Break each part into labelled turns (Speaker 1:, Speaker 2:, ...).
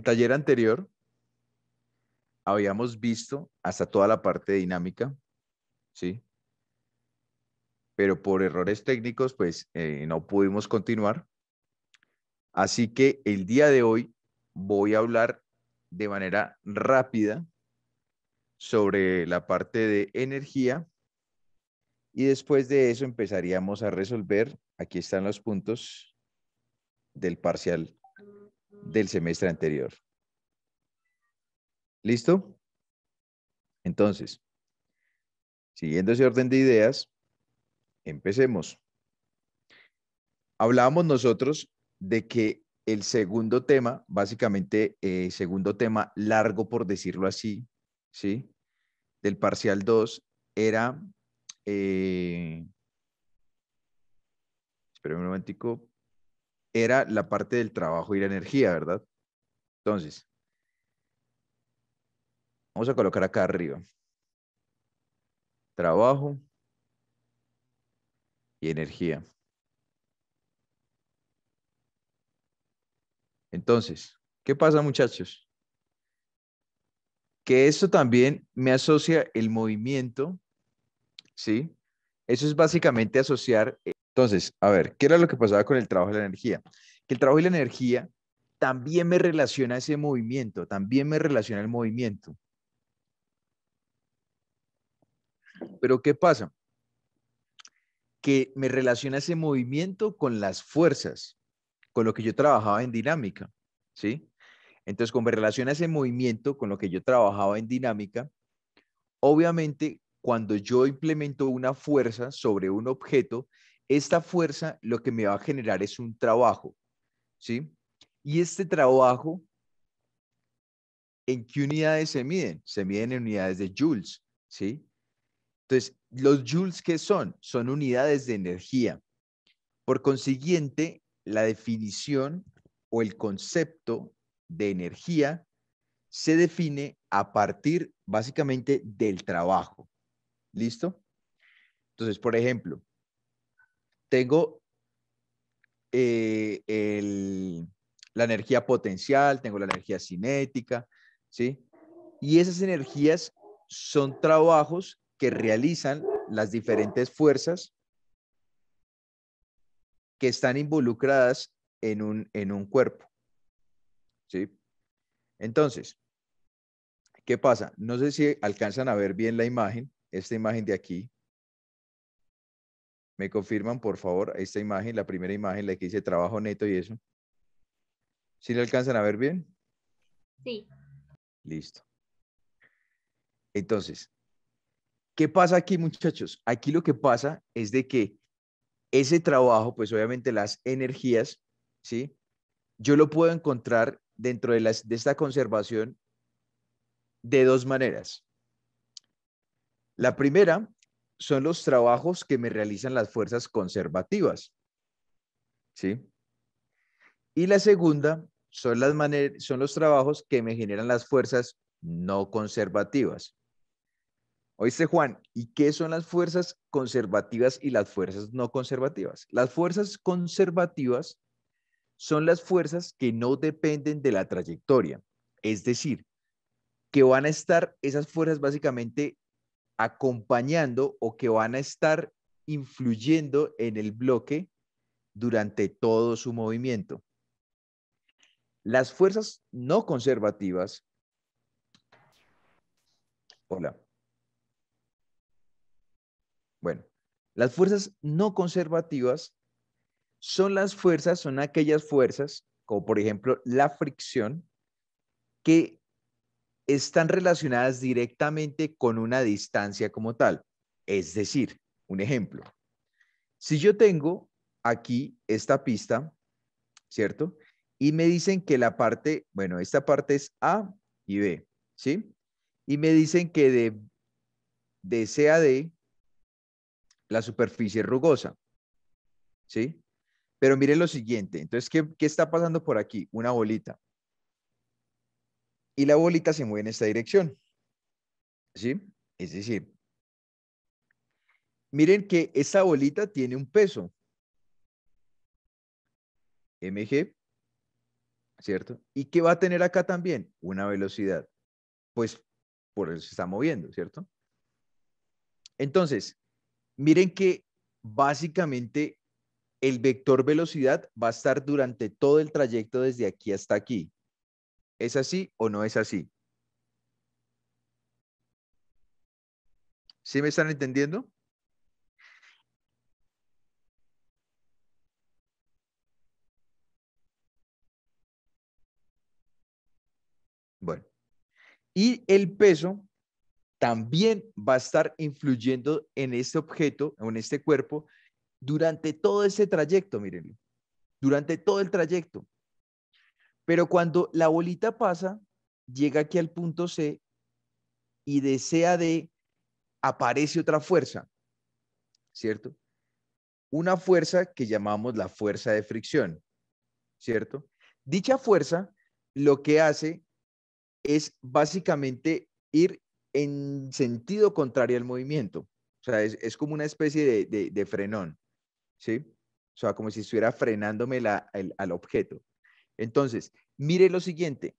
Speaker 1: el taller anterior habíamos visto hasta toda la parte dinámica, ¿sí? Pero por errores técnicos, pues eh, no pudimos continuar. Así que el día de hoy voy a hablar de manera rápida sobre la parte de energía y después de eso empezaríamos a resolver, aquí están los puntos del parcial del semestre anterior. ¿Listo? Entonces, siguiendo ese orden de ideas, empecemos. Hablábamos nosotros de que el segundo tema, básicamente, el eh, segundo tema largo, por decirlo así, ¿sí? Del parcial 2 era... Eh, un momentico, era la parte del trabajo y la energía, ¿verdad? Entonces, vamos a colocar acá arriba. Trabajo y energía. Entonces, ¿qué pasa muchachos? Que esto también me asocia el movimiento, ¿sí? Eso es básicamente asociar entonces, a ver, ¿qué era lo que pasaba con el trabajo de la energía? Que el trabajo y la energía también me relaciona ese movimiento, también me relaciona el movimiento. Pero ¿qué pasa? Que me relaciona ese movimiento con las fuerzas, con lo que yo trabajaba en dinámica, ¿sí? Entonces, como me relaciona ese movimiento, con lo que yo trabajaba en dinámica, obviamente, cuando yo implemento una fuerza sobre un objeto, esta fuerza lo que me va a generar es un trabajo, ¿sí? Y este trabajo, ¿en qué unidades se miden? Se miden en unidades de joules, ¿sí? Entonces, ¿los joules qué son? Son unidades de energía. Por consiguiente, la definición o el concepto de energía se define a partir básicamente del trabajo. ¿Listo? Entonces, por ejemplo, tengo eh, la energía potencial, tengo la energía cinética, ¿sí? Y esas energías son trabajos que realizan las diferentes fuerzas que están involucradas en un, en un cuerpo. ¿Sí? Entonces, ¿qué pasa? No sé si alcanzan a ver bien la imagen, esta imagen de aquí, me confirman, por favor, esta imagen, la primera imagen, la que dice trabajo neto y eso. ¿Sí le alcanzan a ver bien? Sí. Listo. Entonces, ¿qué pasa aquí, muchachos? Aquí lo que pasa es de que ese trabajo, pues obviamente las energías, ¿sí? Yo lo puedo encontrar dentro de, las, de esta conservación de dos maneras. La primera son los trabajos que me realizan las fuerzas conservativas. ¿Sí? Y la segunda son, las son los trabajos que me generan las fuerzas no conservativas. Oíste, Juan, ¿y qué son las fuerzas conservativas y las fuerzas no conservativas? Las fuerzas conservativas son las fuerzas que no dependen de la trayectoria, es decir, que van a estar esas fuerzas básicamente acompañando o que van a estar influyendo en el bloque durante todo su movimiento. Las fuerzas no conservativas. Hola. Bueno, las fuerzas no conservativas son las fuerzas, son aquellas fuerzas, como por ejemplo la fricción, que están relacionadas directamente con una distancia como tal. Es decir, un ejemplo, si yo tengo aquí esta pista, ¿cierto? Y me dicen que la parte, bueno, esta parte es A y B, ¿sí? Y me dicen que de, de C a D la superficie es rugosa, ¿sí? Pero mire lo siguiente, entonces, ¿qué, ¿qué está pasando por aquí? Una bolita y la bolita se mueve en esta dirección. ¿Sí? Es decir, miren que esa bolita tiene un peso. MG, ¿cierto? ¿Y qué va a tener acá también? Una velocidad. Pues por eso se está moviendo, ¿cierto? Entonces, miren que básicamente el vector velocidad va a estar durante todo el trayecto desde aquí hasta aquí. ¿Es así o no es así? ¿Sí me están entendiendo?
Speaker 2: Bueno, y el peso también va a estar
Speaker 1: influyendo en este objeto, en este cuerpo, durante todo ese trayecto, miren. durante todo el trayecto. Pero cuando la bolita pasa, llega aquí al punto C y desea D aparece otra fuerza, ¿cierto? Una fuerza que llamamos la fuerza de fricción, ¿cierto? Dicha fuerza lo que hace es básicamente ir en sentido contrario al movimiento. O sea, es, como una especie de, frenón, ¿sí? O sea, como si estuviera frenándome al objeto. Entonces, mire lo siguiente,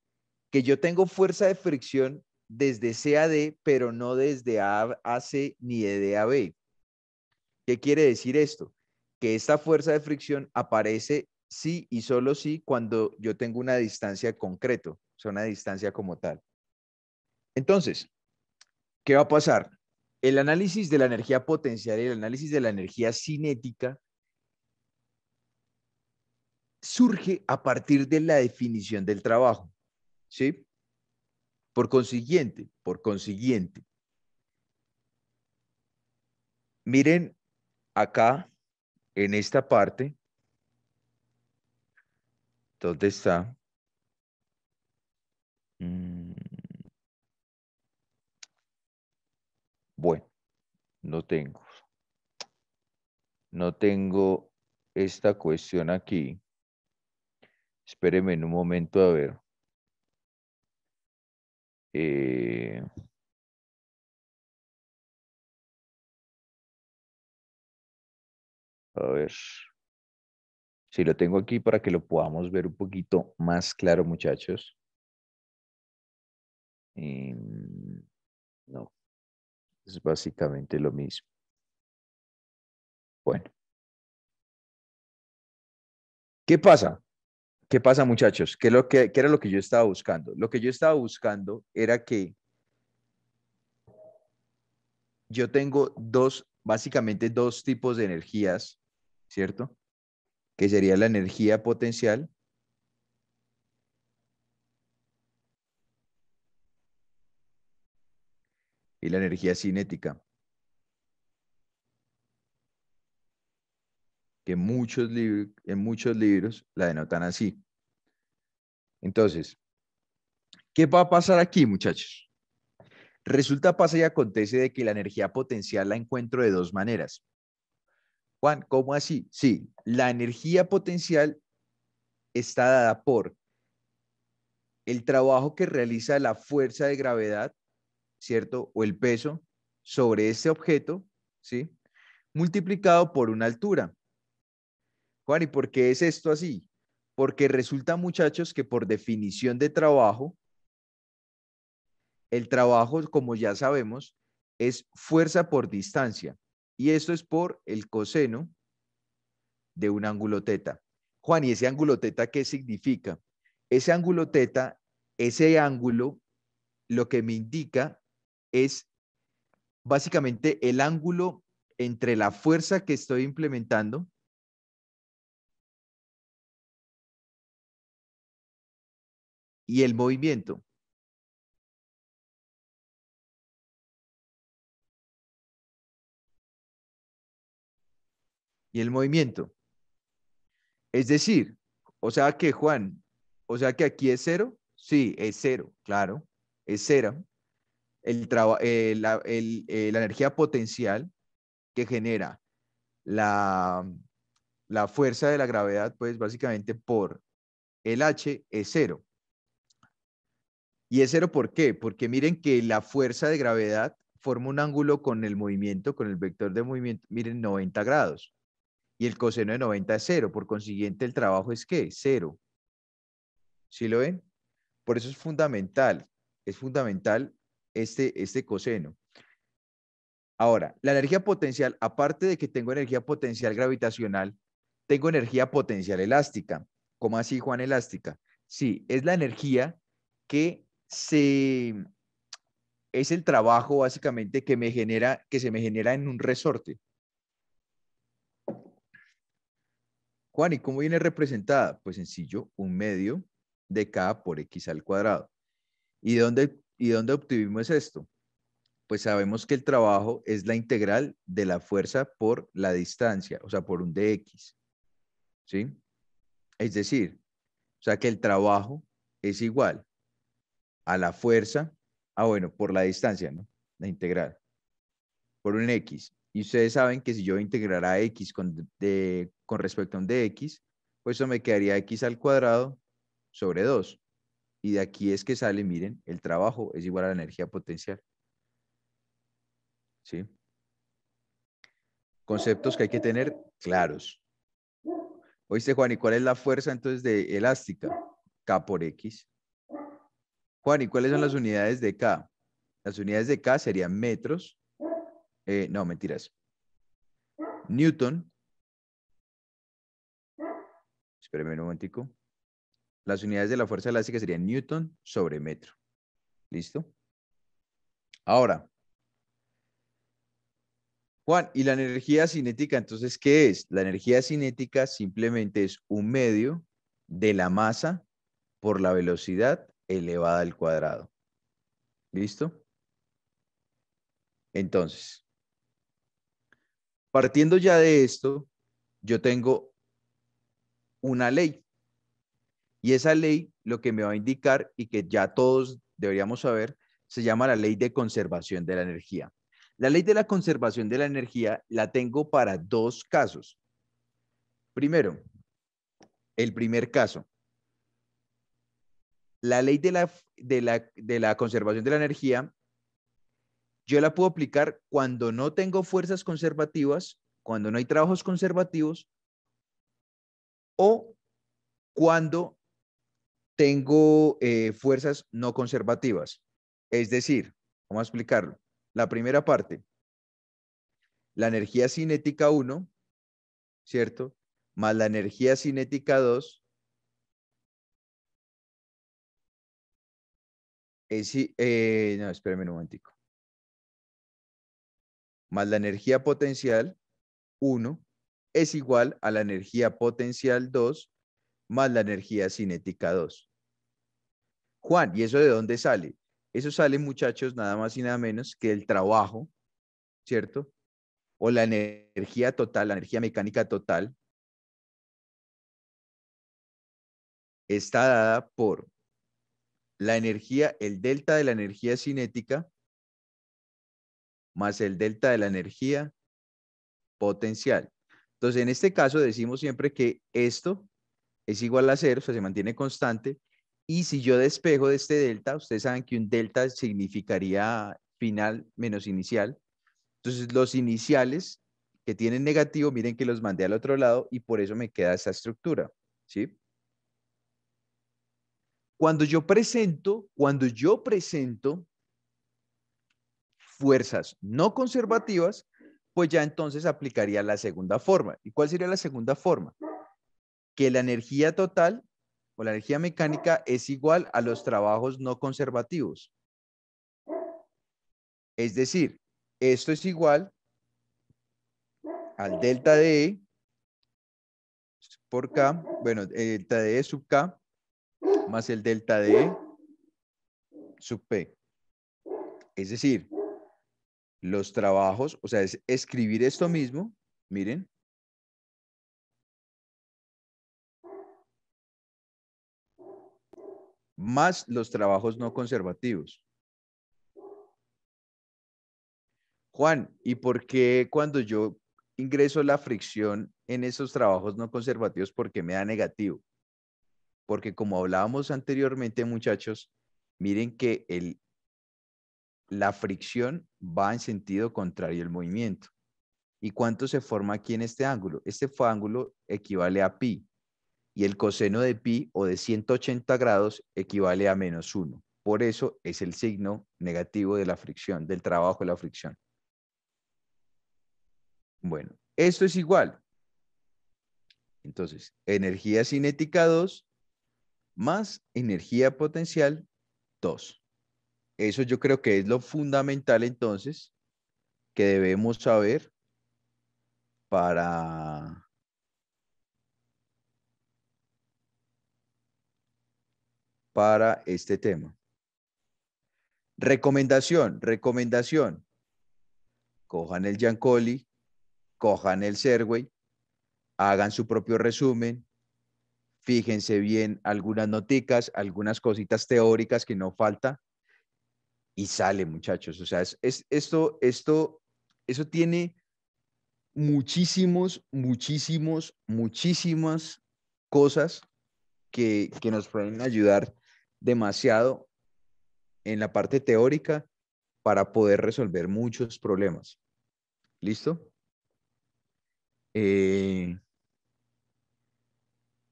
Speaker 1: que yo tengo fuerza de fricción desde C a D, pero no desde A a C ni de D a B. ¿Qué quiere decir esto? Que esta fuerza de fricción aparece sí y solo sí cuando yo tengo una distancia concreto, o una distancia como tal. Entonces, ¿qué va a pasar? El análisis de la energía potencial y el análisis de la energía cinética surge a partir de la definición del trabajo, ¿sí? Por consiguiente, por consiguiente. Miren acá, en esta parte, ¿dónde está?
Speaker 2: Mm. Bueno, no tengo. No tengo esta cuestión aquí. Espéreme en un momento a ver.
Speaker 3: Eh, a ver.
Speaker 2: si lo tengo aquí para que lo podamos ver un poquito más claro, muchachos.
Speaker 3: Em, no. Es básicamente lo mismo. Bueno.
Speaker 2: ¿Qué pasa? ¿Qué pasa, muchachos? ¿Qué, que, era lo que yo estaba buscando?
Speaker 1: Lo que yo estaba buscando era que yo tengo dos, básicamente dos tipos de energías, ¿cierto? Que sería la energía potencial y la energía cinética. que muchos en muchos libros la denotan así. Entonces, ¿qué va a pasar aquí, muchachos? Resulta, pasa y acontece de que la energía potencial la encuentro de dos maneras. Juan, ¿cómo así? Sí, la energía potencial está dada por el trabajo que realiza la fuerza de gravedad, ¿cierto? O el peso sobre ese objeto, ¿sí? Multiplicado por una altura. Juan, ¿y por qué es esto así? Porque resulta, muchachos, que por definición de trabajo, el trabajo, como ya sabemos, es fuerza por distancia. Y esto es por el coseno de un ángulo teta. Juan, ¿y ese ángulo teta qué significa? Ese ángulo teta, ese ángulo, lo que me indica es básicamente
Speaker 2: el ángulo entre la fuerza que estoy implementando
Speaker 3: y el movimiento. Y el movimiento.
Speaker 1: Es decir, o sea que Juan, o sea que aquí es cero. Sí, es cero, claro, es cero. El eh, la, eh, la, energía potencial que genera la, la fuerza de la gravedad, pues básicamente por el H es cero. Y es cero, ¿por qué? Porque miren que la fuerza de gravedad forma un ángulo con el movimiento, con el vector de movimiento, miren, 90 grados. Y el coseno de 90 es cero. Por consiguiente, el trabajo es ¿qué? Cero. ¿Sí lo ven? Por eso es fundamental, es fundamental este, este coseno. Ahora, la energía potencial, aparte de que tengo energía potencial gravitacional, tengo energía potencial elástica. ¿Cómo así, Juan, elástica? Sí, es la energía que se, es el trabajo básicamente que me genera, que se me genera en un resorte. Juan, ¿y cómo viene representada? Pues sencillo, un medio de K por X al cuadrado. ¿Y dónde, y dónde obtuvimos esto? Pues sabemos que el trabajo es la integral de la fuerza por la distancia, o sea, por un dx. ¿Sí? Es decir, o sea que el trabajo es igual a la fuerza, ah, bueno, por la distancia, ¿no? La integral, por un x. Y ustedes saben que si yo integrara x con, con respecto a un dx, pues eso me quedaría x al cuadrado sobre 2. Y de aquí es que sale, miren, el trabajo es igual a la energía potencial. ¿Sí? Conceptos que hay que tener claros. Oíste, Juan, ¿y cuál es la fuerza entonces de elástica? K por X. Juan, ¿y cuáles son las unidades de K? Las unidades de K serían metros. Eh, no, mentiras. Newton. Espérenme un momentico. Las unidades de la fuerza elástica serían Newton sobre metro. ¿Listo? Ahora, Juan, ¿y la energía cinética entonces qué es? La energía cinética simplemente es un medio de la masa por la velocidad elevada al cuadrado. ¿Listo? Entonces, partiendo ya de esto, yo tengo una ley. Y esa ley lo que me va a indicar y que ya todos deberíamos saber, se llama la ley de conservación de la energía. La ley de la conservación de la energía la tengo para dos casos. Primero, el primer caso, la ley de la, conservación de la energía, yo la puedo aplicar cuando no tengo fuerzas conservativas, cuando no hay trabajos conservativos o cuando tengo eh, fuerzas no conservativas. Es decir, vamos a explicarlo. La primera parte,
Speaker 2: la energía cinética 1, ¿cierto? Más la energía cinética 2, Eh, eh, no, espérame un momentico.
Speaker 1: Más la energía potencial 1 es igual a la energía potencial 2 más la energía cinética 2. Juan, ¿y eso de dónde sale? Eso sale, muchachos, nada más y nada menos que el trabajo,
Speaker 2: ¿cierto? O la energía total, la energía mecánica total, está dada por la energía, el delta de la energía cinética más el delta
Speaker 1: de la energía potencial. Entonces, en este caso decimos siempre que esto es igual a cero, o sea, se mantiene constante. Y si yo despejo de este delta, ustedes saben que un delta significaría final menos inicial. Entonces, los iniciales que tienen negativo, miren que los mandé al otro lado y por eso me queda esta estructura, ¿sí? Cuando yo presento, cuando yo presento fuerzas no conservativas, pues ya entonces aplicaría la segunda forma. ¿Y cuál sería la segunda forma? Que la energía total o la energía mecánica es igual a los trabajos no conservativos. Es decir, esto es igual al delta de E por K, bueno, eh, delta de E sub K más el delta de
Speaker 2: sub P. Es decir, los trabajos, o sea, es escribir esto mismo, miren. Más los trabajos no conservativos. Juan, ¿y
Speaker 1: por qué cuando yo ingreso la fricción en esos trabajos no conservativos, por qué me da negativo? porque como hablábamos anteriormente, muchachos, miren que la fricción va en sentido contrario al movimiento. ¿Y cuánto se forma aquí en este ángulo? Este ángulo equivale a pi y el coseno de pi o de 180 grados equivale a menos 1. Por eso es el signo negativo de la fricción, del trabajo de la fricción. Bueno, esto es igual. Entonces, energía cinética 2 más energía potencial 2. Eso yo creo que es lo fundamental entonces que debemos saber para, para este tema. Recomendación, recomendación. Cojan el Giancoli, cojan el Serway, hagan su propio resumen, fíjense bien algunas noticas, algunas cositas teóricas que no falta y sale, muchachos. O sea, es, esto, esto, eso tiene muchísimos, muchísimos, muchísimas cosas que, que nos pueden ayudar demasiado en la parte teórica para poder resolver muchos problemas. ¿Listo? Eh,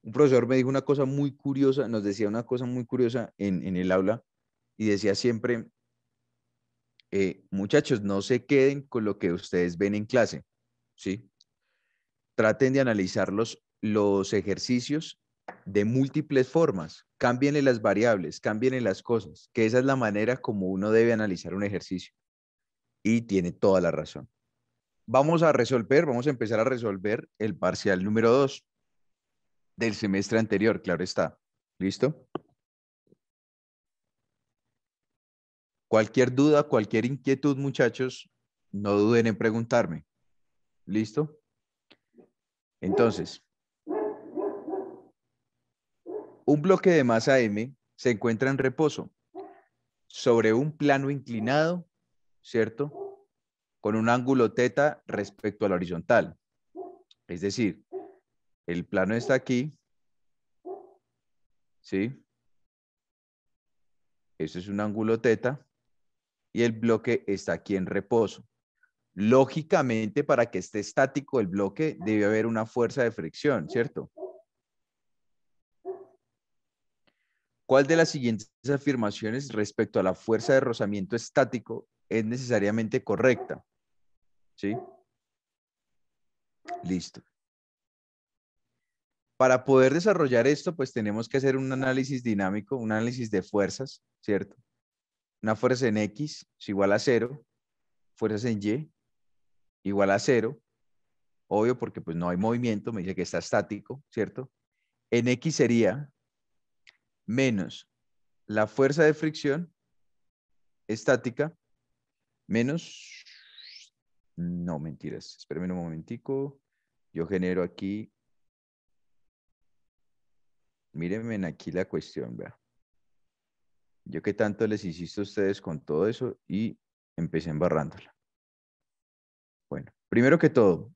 Speaker 1: un profesor me dijo una cosa muy curiosa, nos decía una cosa muy curiosa en, el aula y decía siempre, eh, muchachos, no se queden con lo que ustedes ven en clase, ¿sí? Traten de analizar los, ejercicios de múltiples formas, cámbienle las variables, cámbienle las cosas, que esa es la manera como uno debe analizar un ejercicio. Y tiene toda la razón. Vamos a resolver, vamos a empezar a resolver el parcial número 2 del semestre anterior, claro está. ¿Listo? Cualquier duda, cualquier inquietud, muchachos, no duden en preguntarme. ¿Listo? Entonces, un bloque de masa M se encuentra en reposo sobre un plano inclinado, ¿cierto? Con un ángulo teta respecto al horizontal. Es decir, el plano está aquí. ¿Sí? Eso es un ángulo teta. Y el bloque está aquí en reposo. Lógicamente, para que esté estático el bloque, debe haber una fuerza de fricción, ¿cierto? ¿Cuál de las siguientes afirmaciones respecto a la fuerza de rozamiento estático es necesariamente correcta? ¿Sí? Listo para poder desarrollar esto, pues tenemos que hacer un análisis dinámico, un análisis de fuerzas, ¿cierto? Una fuerza en X es igual a cero, fuerzas en Y igual a cero, obvio porque pues no hay movimiento, me dice que está estático, ¿cierto? En X sería menos la fuerza de fricción estática menos, no mentiras, espérame un momentico, yo genero aquí mírenme aquí la cuestión, vea. Yo qué tanto les insisto a ustedes con todo eso y empecé embarrándola. Bueno, primero que todo,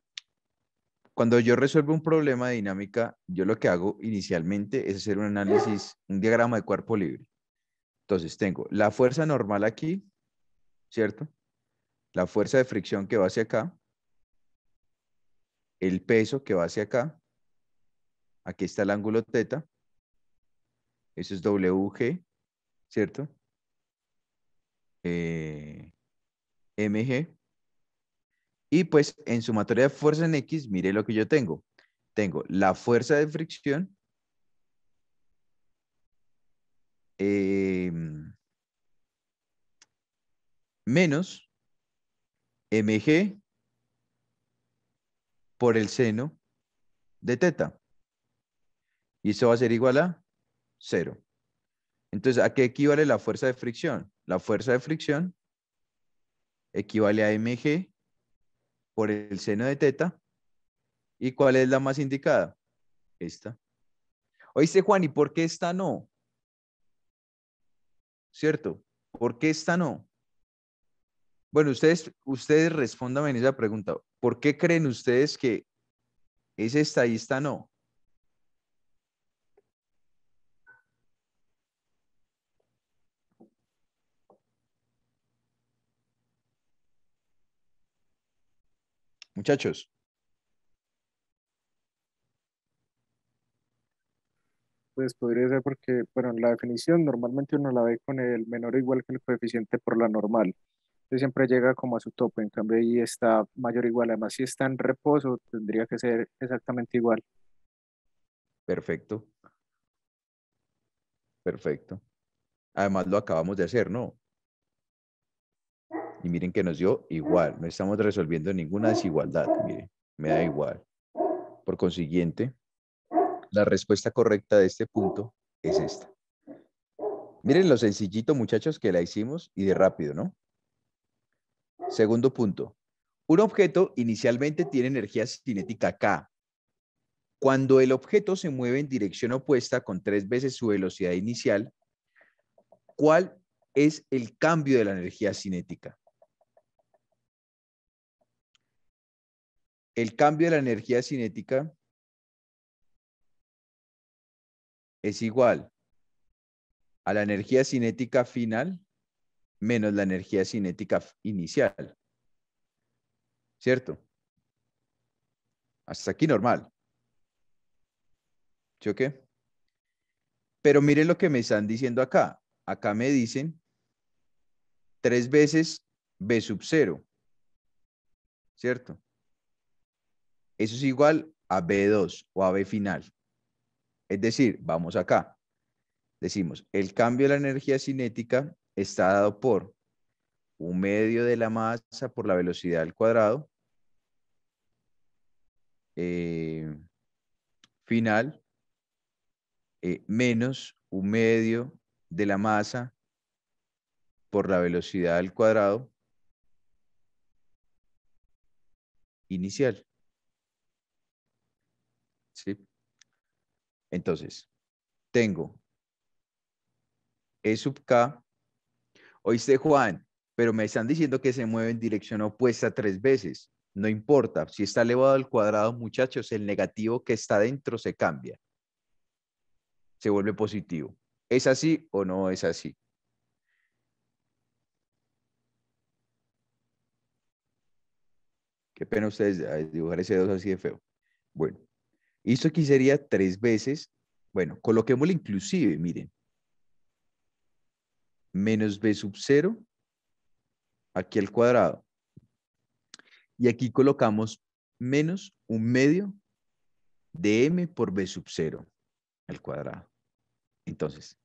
Speaker 1: cuando yo resuelvo un problema de dinámica, yo lo que hago inicialmente es hacer un análisis, un diagrama de cuerpo libre. Entonces tengo la fuerza normal aquí, ¿cierto? La fuerza de fricción que va hacia acá, el peso que va hacia acá, aquí está el ángulo teta, eso es WG, ¿cierto? Eh, MG. Y pues en sumatoria de fuerza en X, mire lo que yo tengo. Tengo la fuerza de fricción. Em, menos mg por el seno de teta. Y eso va a ser igual a cero. Entonces, ¿a qué equivale la fuerza de fricción? La fuerza de fricción equivale a mg por el seno de teta. ¿Y cuál es la más indicada? Esta. Oíste, Juan, ¿y por qué esta no? ¿Cierto? ¿Por qué esta no? Bueno, ustedes, ustedes en esa pregunta. ¿Por qué creen ustedes que es esta y esta no? muchachos. Pues podría ser porque, bueno, la definición normalmente uno la ve con el menor o igual que el coeficiente por la normal. Entonces siempre llega como a su tope, en cambio ahí está
Speaker 2: mayor o igual. Además, si está en reposo, tendría que ser exactamente igual.
Speaker 1: Perfecto. Perfecto. Además lo acabamos de hacer, ¿no? Y miren que nos dio igual, no estamos resolviendo ninguna desigualdad, miren, me da igual. Por consiguiente, la respuesta correcta de este punto es esta. Miren lo sencillito, muchachos, que la hicimos y de rápido, ¿no? Segundo punto. Un objeto inicialmente tiene energía cinética K. Cuando el objeto se mueve en dirección opuesta con tres veces su velocidad inicial, ¿cuál
Speaker 2: es el cambio de la energía cinética? el cambio de la energía cinética es igual a la energía cinética
Speaker 1: final menos la energía cinética inicial. ¿Cierto? Hasta aquí normal. ¿Yo qué? Pero miren lo que me están diciendo acá. Acá me dicen tres veces B sub cero. ¿Cierto? Eso es igual a B2 o a B final. Es decir, vamos acá. Decimos, el cambio de la energía cinética está dado por un medio de la masa por la velocidad al cuadrado eh, final eh, menos un medio de la masa por la velocidad al cuadrado inicial. ¿sí? Entonces, tengo E sub K. Oíste, Juan, pero me están diciendo que se mueve en dirección opuesta tres veces. No importa, si está elevado al cuadrado, muchachos, el negativo que está dentro se cambia. Se vuelve positivo. ¿Es así o no es así? Qué pena ustedes eh, dibujar ese 2 así de feo. Bueno. Esto aquí sería tres veces, bueno, coloquémoslo inclusive, miren. Menos b sub 0, aquí al cuadrado. Y aquí colocamos menos un medio de m por b sub 0 al cuadrado. Entonces,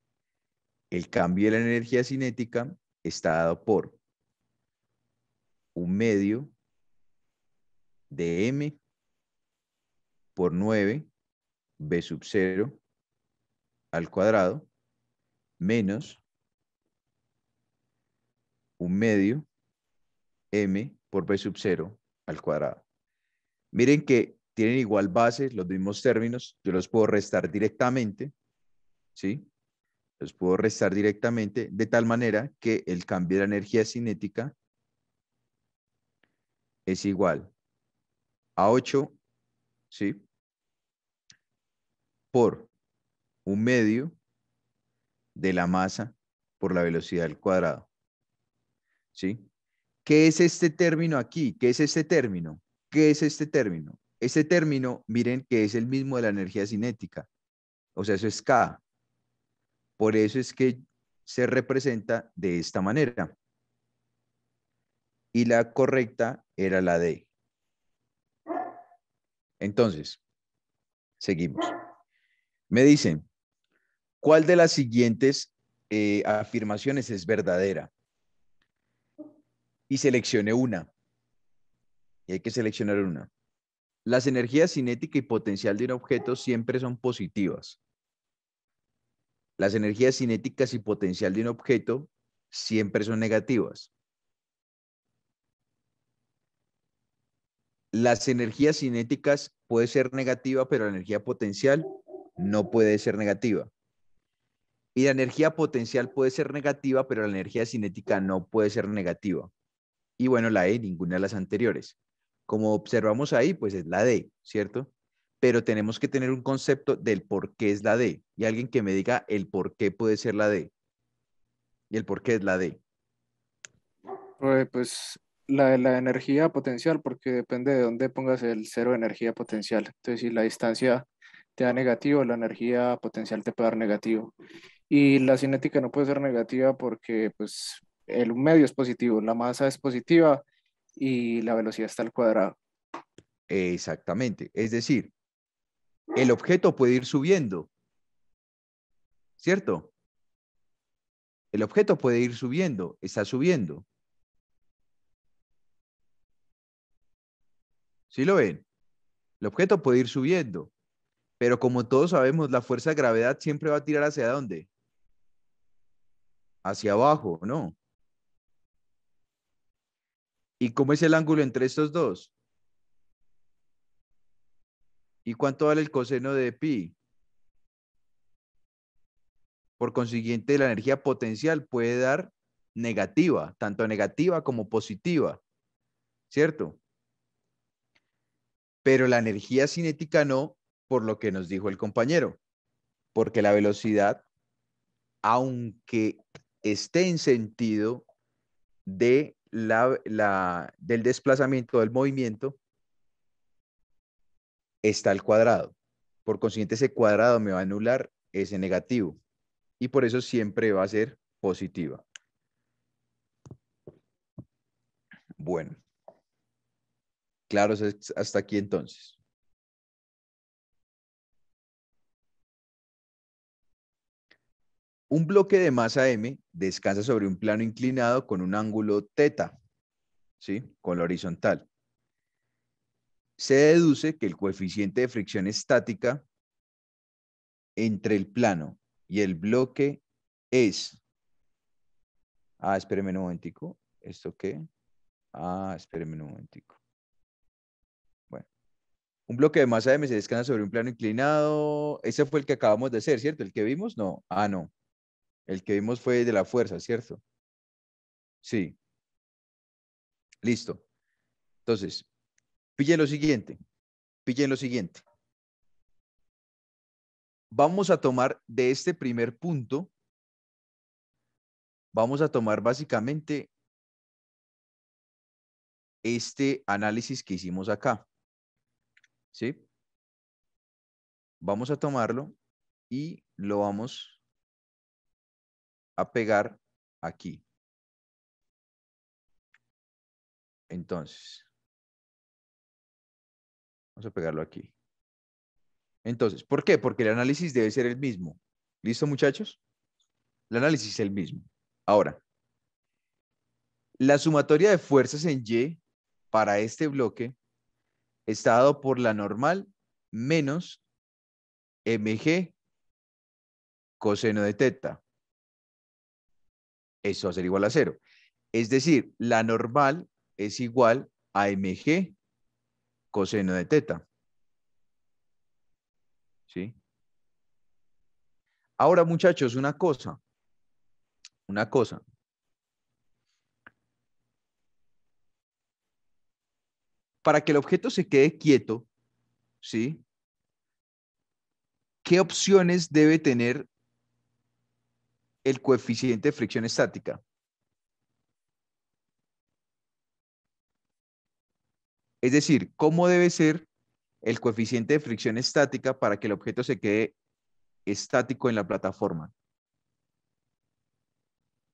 Speaker 1: el cambio de la energía cinética está dado por un medio de m por 9, b sub 0 al cuadrado, menos un medio m por b sub 0 al cuadrado. Miren que tienen igual base, los mismos términos, yo los puedo restar directamente, ¿sí? Los puedo restar directamente de tal manera que el cambio de la energía cinética es igual a 8, ¿sí? por un medio de la masa por la velocidad al cuadrado. ¿Sí? ¿Qué es este término aquí? ¿Qué es este término? ¿Qué es este término? Este término, miren que es el mismo de la energía cinética. O sea, eso es K. Por eso es que se representa de esta manera. Y la correcta era la D. Entonces, seguimos. Me dicen, ¿cuál de las siguientes eh, afirmaciones es verdadera? Y seleccione una. Y hay que seleccionar una. Las energías cinética y potencial de un objeto siempre son positivas. Las energías cinéticas y potencial de un objeto siempre son negativas. Las energías cinéticas puede ser negativa, pero la energía potencial no puede ser negativa. Y la energía potencial puede ser negativa, pero la energía cinética no puede ser negativa. Y bueno, la E, ninguna de las anteriores. Como observamos ahí, pues es la D, ¿cierto? Pero tenemos que tener un concepto del por qué es la D. Y alguien que me diga el por qué puede ser la D. Y el por qué es la D. Pues la, la energía potencial, porque depende de dónde pongas el cero de energía potencial. Entonces, si la distancia te da negativo, la energía potencial te puede dar negativo. Y la cinética no puede ser negativa porque pues, el medio es positivo, la masa es positiva y la velocidad está al cuadrado. Exactamente. Es decir, el objeto puede ir subiendo, ¿cierto? El objeto puede ir subiendo, está subiendo. ¿Sí lo ven? El objeto puede ir subiendo. Pero como todos sabemos, la fuerza de gravedad siempre va a tirar hacia dónde? Hacia abajo, ¿no? ¿Y cómo es el ángulo entre estos dos? ¿Y cuánto vale el coseno de pi? Por consiguiente, la energía potencial puede dar negativa, tanto negativa como positiva, ¿cierto? Pero la energía cinética no, por lo que nos dijo el compañero, porque la velocidad, aunque esté en sentido de del desplazamiento del movimiento, está al cuadrado. Por consiguiente, ese cuadrado me va a anular ese negativo y por eso siempre va a ser positiva.
Speaker 2: Bueno, claro, hasta aquí entonces. Un bloque de masa m descansa sobre
Speaker 1: un plano inclinado con un ángulo θ, ¿sí? con lo horizontal. Se deduce que el coeficiente de fricción estática entre el plano y el bloque es... Ah, espéreme un momentico. ¿Esto qué? Ah, espéreme un momentico. Un bloque de masa M se descansa sobre un plano inclinado. Ese fue el que acabamos de hacer, ¿cierto? El que vimos, no. Ah, no. El que vimos fue de la fuerza, ¿cierto?
Speaker 2: Sí. Listo. Entonces, pille lo siguiente. Pillen lo siguiente. Vamos a tomar de este primer punto, vamos a tomar básicamente este análisis que hicimos acá. ¿Sí? Vamos a tomarlo
Speaker 3: y lo vamos a pegar aquí. Entonces, vamos a pegarlo aquí. Entonces, ¿por qué? Porque el
Speaker 1: análisis debe ser el mismo. ¿Listo, muchachos? El análisis es el mismo. Ahora, la sumatoria de fuerzas en Y para este bloque está dado por la normal menos mg coseno de teta eso va a ser igual a cero. Es decir, la normal es igual a mg coseno de teta. ¿Sí? Ahora, muchachos, una cosa. Una cosa. Para que el objeto se quede quieto, ¿sí? ¿Qué opciones debe tener el coeficiente de fricción estática. Es decir, cómo debe ser el coeficiente de fricción estática para que el objeto se quede estático en la plataforma.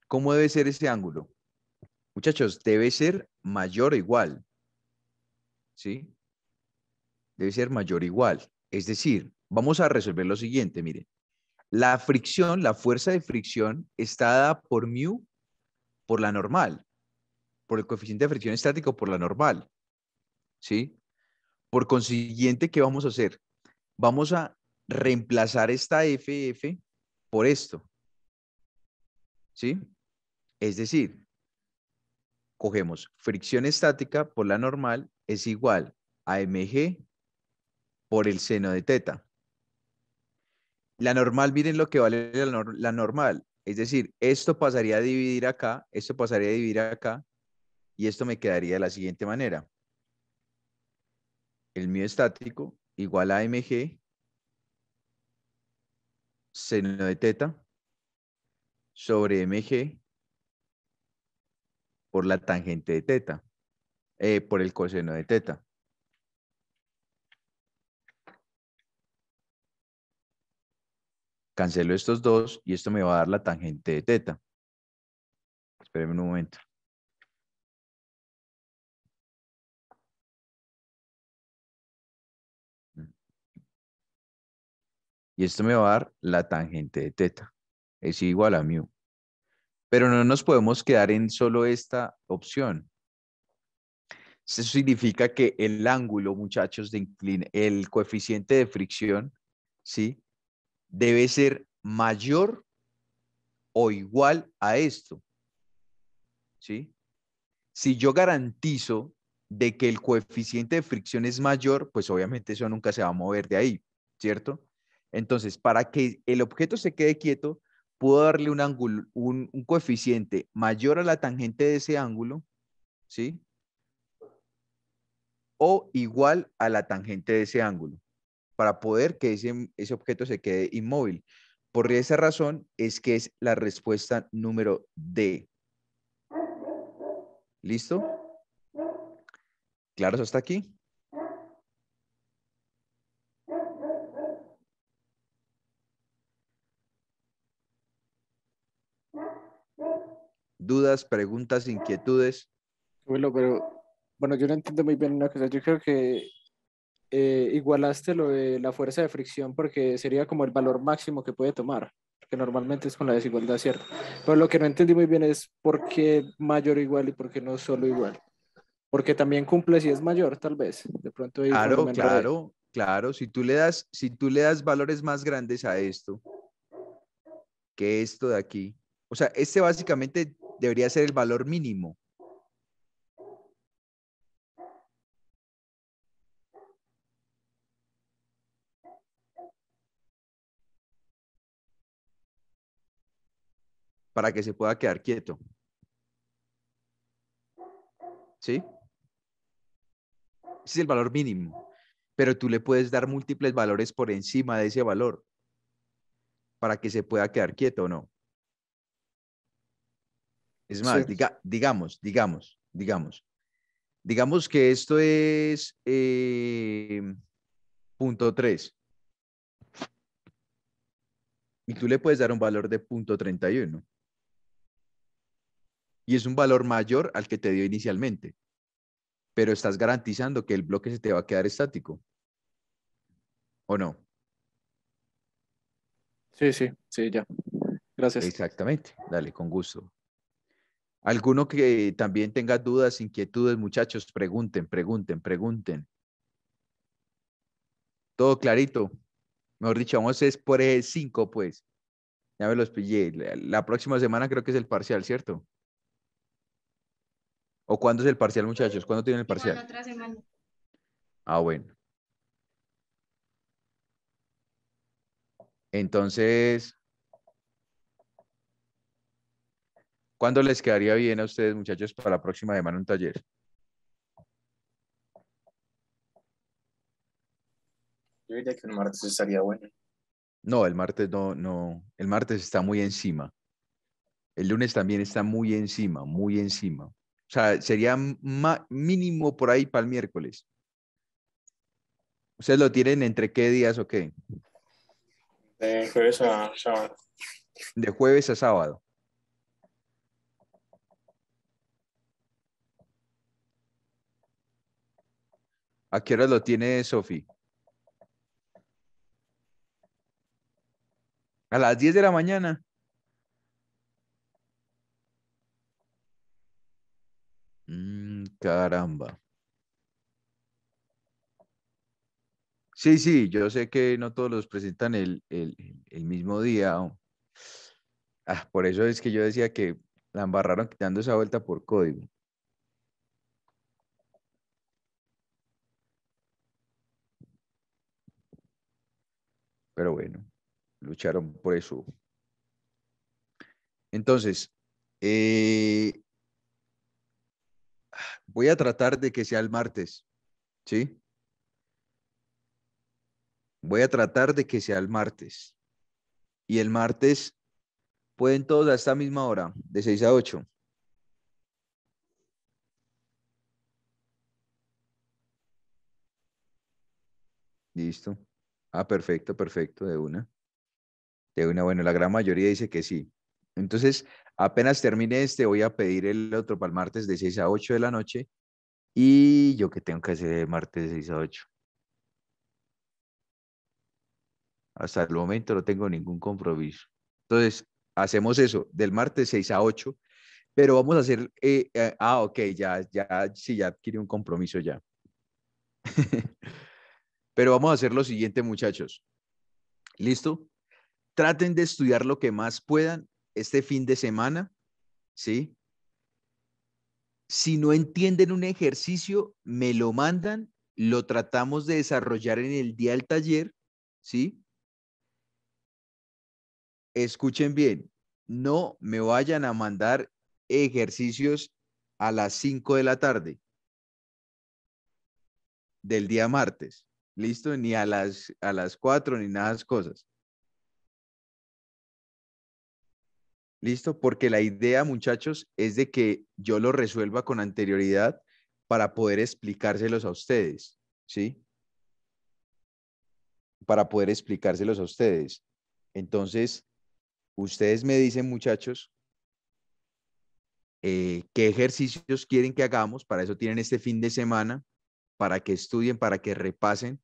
Speaker 1: ¿Cómo debe ser ese ángulo? Muchachos, debe ser mayor o igual. ¿Sí? Debe ser mayor o igual. Es decir, vamos a resolver lo siguiente, miren. La fricción, la fuerza de fricción está dada por mu por la normal, por el coeficiente de fricción estático por la normal. ¿Sí? Por consiguiente, ¿qué vamos a hacer? Vamos a reemplazar esta FF por esto. ¿Sí? Es decir, cogemos fricción estática por la normal es igual a mg por el seno de teta. La normal, miren lo que vale la, normal. Es decir, esto pasaría a dividir acá, esto pasaría a dividir acá, y esto me quedaría de la siguiente manera. El mío estático igual a mg seno de teta sobre mg por la tangente de teta, eh, por el coseno de teta.
Speaker 2: cancelo estos dos y esto me va a dar la tangente de teta.
Speaker 3: Espérenme un momento. Y esto me va a dar la tangente de teta. Es igual a mu. Pero no nos
Speaker 1: podemos quedar en solo esta opción. Eso significa que el ángulo, muchachos, de inclin el coeficiente de fricción, ¿sí? debe ser mayor o igual a esto. ¿Sí? Si yo garantizo de que el coeficiente de fricción es mayor, pues obviamente eso nunca se va a mover de ahí, ¿cierto? Entonces, para que el objeto se quede quieto, puedo darle un, ángulo, un coeficiente mayor a la tangente de ese ángulo, ¿sí? O igual a la tangente de ese ángulo para poder que ese, ese objeto se quede inmóvil. Por esa razón es que es la respuesta número D. ¿Listo? ¿Claro hasta está aquí? dudas, preguntas, inquietudes. Bueno, pero bueno, yo no entiendo muy bien una cosa. Yo creo que eh, igualaste lo de la fuerza de fricción porque sería como el valor máximo que puede tomar, que normalmente es con la desigualdad, ¿cierto? Pero lo que no entendí muy bien es por qué mayor igual y por qué no solo igual. Porque también cumple si es mayor, tal
Speaker 3: vez. De pronto claro, claro,
Speaker 1: claro. Si tú, le das, si tú le das valores más grandes a esto que esto de aquí, o sea, este básicamente debería ser el valor mínimo.
Speaker 2: para que se pueda quedar quieto. ¿Sí?
Speaker 1: Ese es el valor mínimo, pero tú le puedes dar múltiples valores por encima de ese valor para que se pueda quedar quieto o no. Es más, digamos, digamos, digamos, digamos que esto es eh, punto 3. Y tú le puedes dar un valor de punto 31 y es un valor mayor al que te dio inicialmente, pero estás garantizando que el bloque se te va a quedar estático. ¿O no?
Speaker 3: Sí, sí, sí, ya. Gracias.
Speaker 1: Exactamente, dale, con gusto. Alguno que también tenga dudas, inquietudes, muchachos, pregunten, pregunten, pregunten. Todo clarito. Mejor dicho, vamos es por E5, pues. Ya me los pillé. La próxima semana creo que es el parcial, ¿cierto? ¿O cuándo es el parcial, eh, muchachos? ¿Cuándo tienen el parcial? otra semana. Ah, bueno. Entonces, ¿cuándo les quedaría bien a ustedes, muchachos, para la próxima semana un taller?
Speaker 3: Yo diría que el martes estaría bueno.
Speaker 1: No, el martes no, no. El martes está muy encima. El lunes también está muy encima, muy encima. O sea, sería mínimo por ahí para el miércoles. ¿Ustedes lo tienen entre qué días o qué?
Speaker 3: De jueves a sábado.
Speaker 1: De jueves a sábado. ¿A qué hora lo tiene Sofi? A las 10 de la mañana. Mm, caramba. Sí, sí, yo sé que no todos los presentan el, mismo día. Ah, por eso es que yo decía que la embarraron quitando esa vuelta por código. Pero bueno, lucharon por eso. Entonces, eh, voy a tratar de que sea el martes, ¿sí? Voy a tratar de que sea el martes. Y el martes pueden todos a esta misma hora, de 6 a 8. Listo. Ah, perfecto, perfecto, de una. De una, bueno, la gran mayoría dice que sí. Entonces, apenas termine este, voy a pedir el otro para el martes de 6 a 8 de la noche. Y yo que tengo que hacer el martes de 6 a 8. Hasta el momento no tengo ningún compromiso. Entonces, hacemos eso del martes 6 a 8, pero vamos a hacer, eh, eh, ah, ok, ya, ya, sí, ya adquirí un compromiso ya. pero vamos a hacer lo siguiente, muchachos. ¿Listo? Traten de estudiar lo que más puedan este fin de semana, ¿sí? Si no entienden un ejercicio, me lo mandan, lo tratamos de desarrollar en el día del taller, ¿sí? Escuchen bien, no me vayan a mandar ejercicios a las 5 de la tarde del día martes, ¿listo? Ni a las, a las 4 ni nada de esas cosas. ¿Listo? Porque la idea, muchachos, es de que yo lo resuelva con anterioridad para poder explicárselos a ustedes, ¿sí? Para poder explicárselos a ustedes. Entonces, ustedes me dicen, muchachos, eh, qué ejercicios quieren que hagamos, para eso tienen este fin de semana, para que estudien, para que repasen.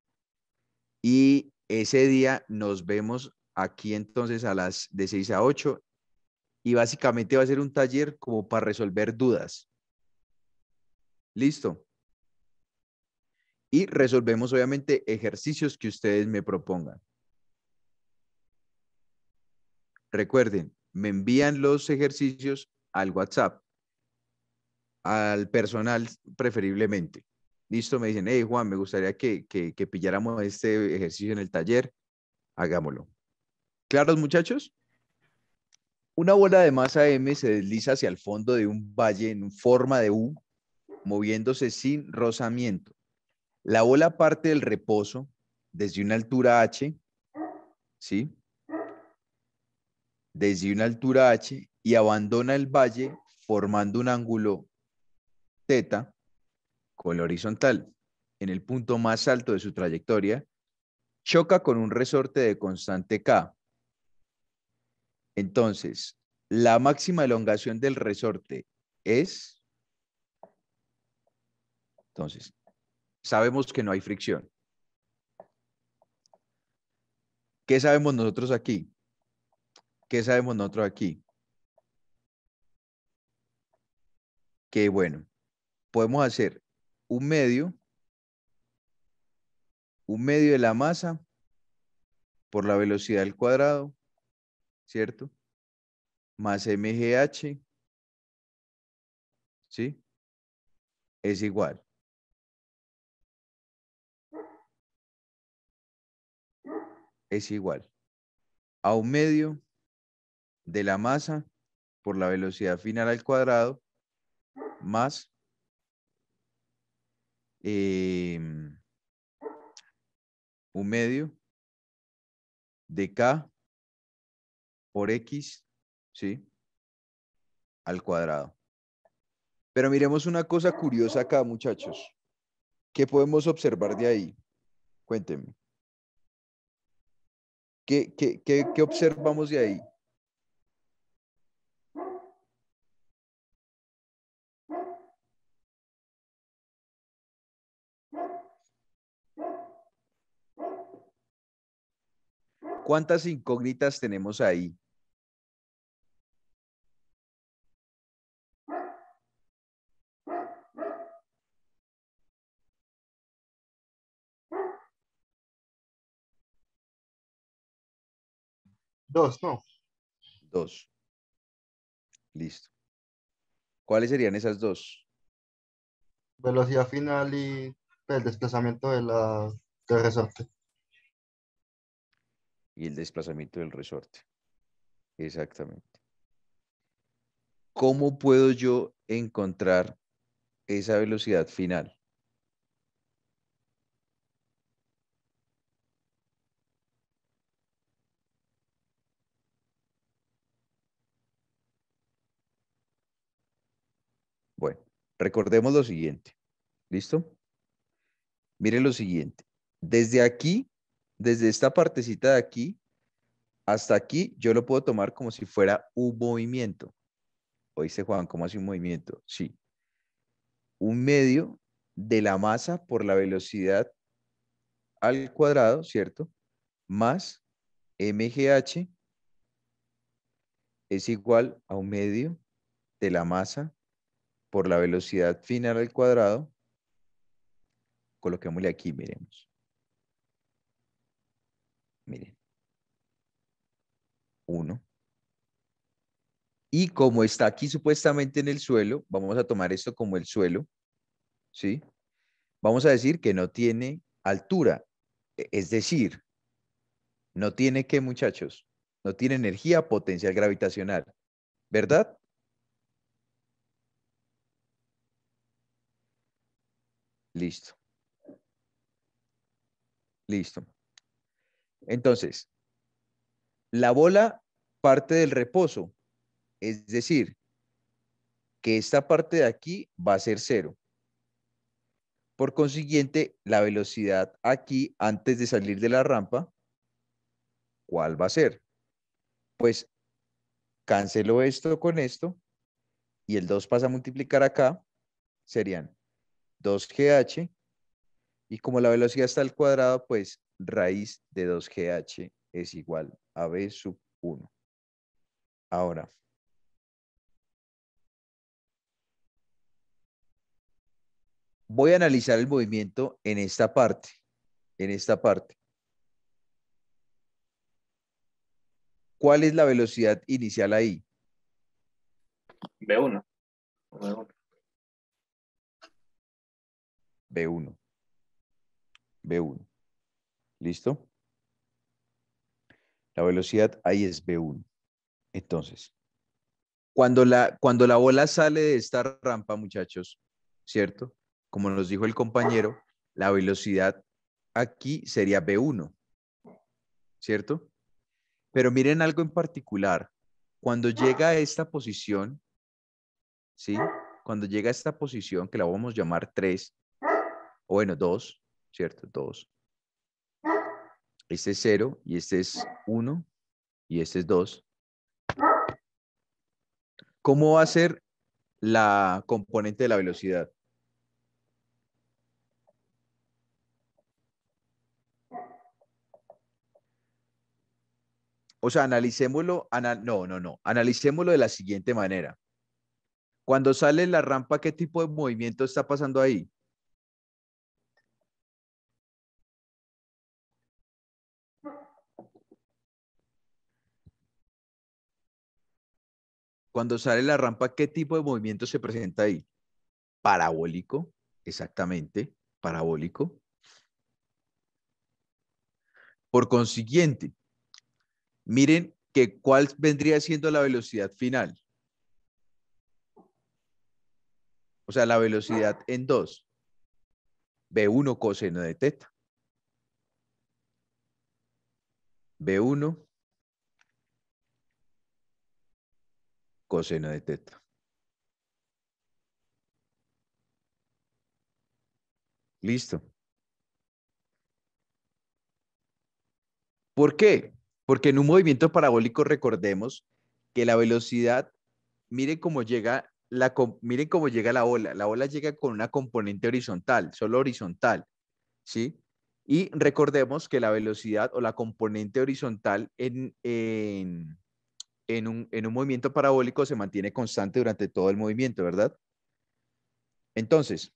Speaker 1: Y ese día nos vemos aquí entonces a las de 6 a 8 y básicamente va a ser un taller como para resolver dudas. Listo. Y resolvemos obviamente ejercicios que ustedes me propongan. Recuerden, me envían los ejercicios al WhatsApp, al personal preferiblemente. Listo, me dicen, hey Juan, me gustaría que, pilláramos este ejercicio en el taller. Hagámoslo. ¿Claros muchachos? Una bola de masa m se desliza hacia el fondo de un valle en forma de U, moviéndose sin rozamiento. La bola parte del reposo desde una altura h, ¿sí? Desde una altura h y abandona el valle formando un ángulo θ con la horizontal. En el punto más alto de su trayectoria, choca con un resorte de constante k entonces, la máxima elongación del resorte es... Entonces, sabemos que no hay fricción. ¿Qué sabemos nosotros aquí? ¿Qué sabemos nosotros aquí? Que bueno, podemos hacer un medio, un medio de la masa por la velocidad del
Speaker 2: cuadrado ¿cierto? Más MGH,
Speaker 3: ¿sí? Es igual. Es igual
Speaker 2: a un medio de la masa por la velocidad final al
Speaker 1: cuadrado más em,
Speaker 2: un medio de K por x, ¿sí? Al cuadrado.
Speaker 1: Pero miremos una cosa curiosa acá, muchachos. ¿Qué podemos observar de ahí? Cuéntenme. ¿Qué, qué,
Speaker 3: qué, qué observamos de ahí?
Speaker 2: ¿Cuántas incógnitas tenemos ahí?
Speaker 3: Dos, no. Dos. Listo.
Speaker 1: ¿Cuáles serían esas dos?
Speaker 2: Velocidad final y pues, el desplazamiento de la, del resorte
Speaker 1: y el desplazamiento del resorte. Exactamente. ¿Cómo puedo yo encontrar esa velocidad final? Bueno, recordemos lo siguiente. ¿Listo? Mire lo siguiente. Desde aquí desde esta partecita de aquí hasta aquí, yo lo puedo tomar como si fuera un movimiento. Oíste, Juan, ¿cómo hace un movimiento? Sí. Un medio de la masa por la velocidad al cuadrado, ¿cierto? Más mgh es igual a un medio de la masa por la velocidad final al cuadrado. Coloquémosle aquí, miremos. Miren. uno Y como está aquí supuestamente en el suelo, vamos a tomar esto como el suelo, ¿sí? Vamos a decir que no tiene altura, e-, es decir, no tiene qué, muchachos, no tiene energía potencial gravitacional, ¿verdad? Listo. Listo. Entonces, la bola parte del reposo, es decir, que esta parte de aquí va a ser cero. Por consiguiente, la velocidad aquí antes de salir de la rampa, ¿cuál va a ser? Pues cancelo esto con esto y el 2 pasa a multiplicar acá, serían 2GH y como la velocidad está al cuadrado, pues raíz de 2GH es igual a
Speaker 2: B sub 1. Ahora, voy a analizar el movimiento en
Speaker 1: esta parte, en esta parte. ¿Cuál es la velocidad inicial ahí?
Speaker 3: B1.
Speaker 2: B1. B1. 1 ¿Listo? La
Speaker 1: velocidad ahí es b 1 Entonces, cuando la, cuando la bola sale de esta rampa, muchachos, ¿cierto? Como nos dijo el compañero, la velocidad aquí sería b 1 ¿cierto? Pero miren algo en particular. Cuando llega a esta posición, ¿sí? Cuando llega a esta posición, que la vamos a llamar 3, o bueno, 2, ¿cierto? 2. Este es 0 y este es 1 y este es 2. ¿Cómo va a ser la componente de la velocidad? O sea, analicémoslo, no, no, no, analicémoslo de la siguiente manera.
Speaker 2: Cuando sale la rampa, ¿qué tipo de movimiento está pasando ahí? Cuando sale la rampa, ¿qué tipo de
Speaker 1: movimiento se presenta ahí? Parabólico, exactamente, parabólico. Por consiguiente, miren que cuál vendría siendo la velocidad final. O sea, la velocidad en 2. B1 coseno de teta. B1 coseno de teta. Listo. ¿Por qué? Porque en un movimiento parabólico recordemos que la velocidad, miren cómo llega la, miren cómo llega la ola. La ola llega con una componente horizontal, solo horizontal, ¿sí? Y recordemos que la velocidad o la componente horizontal en, en un, en un movimiento parabólico se mantiene constante durante todo el movimiento, ¿verdad? Entonces,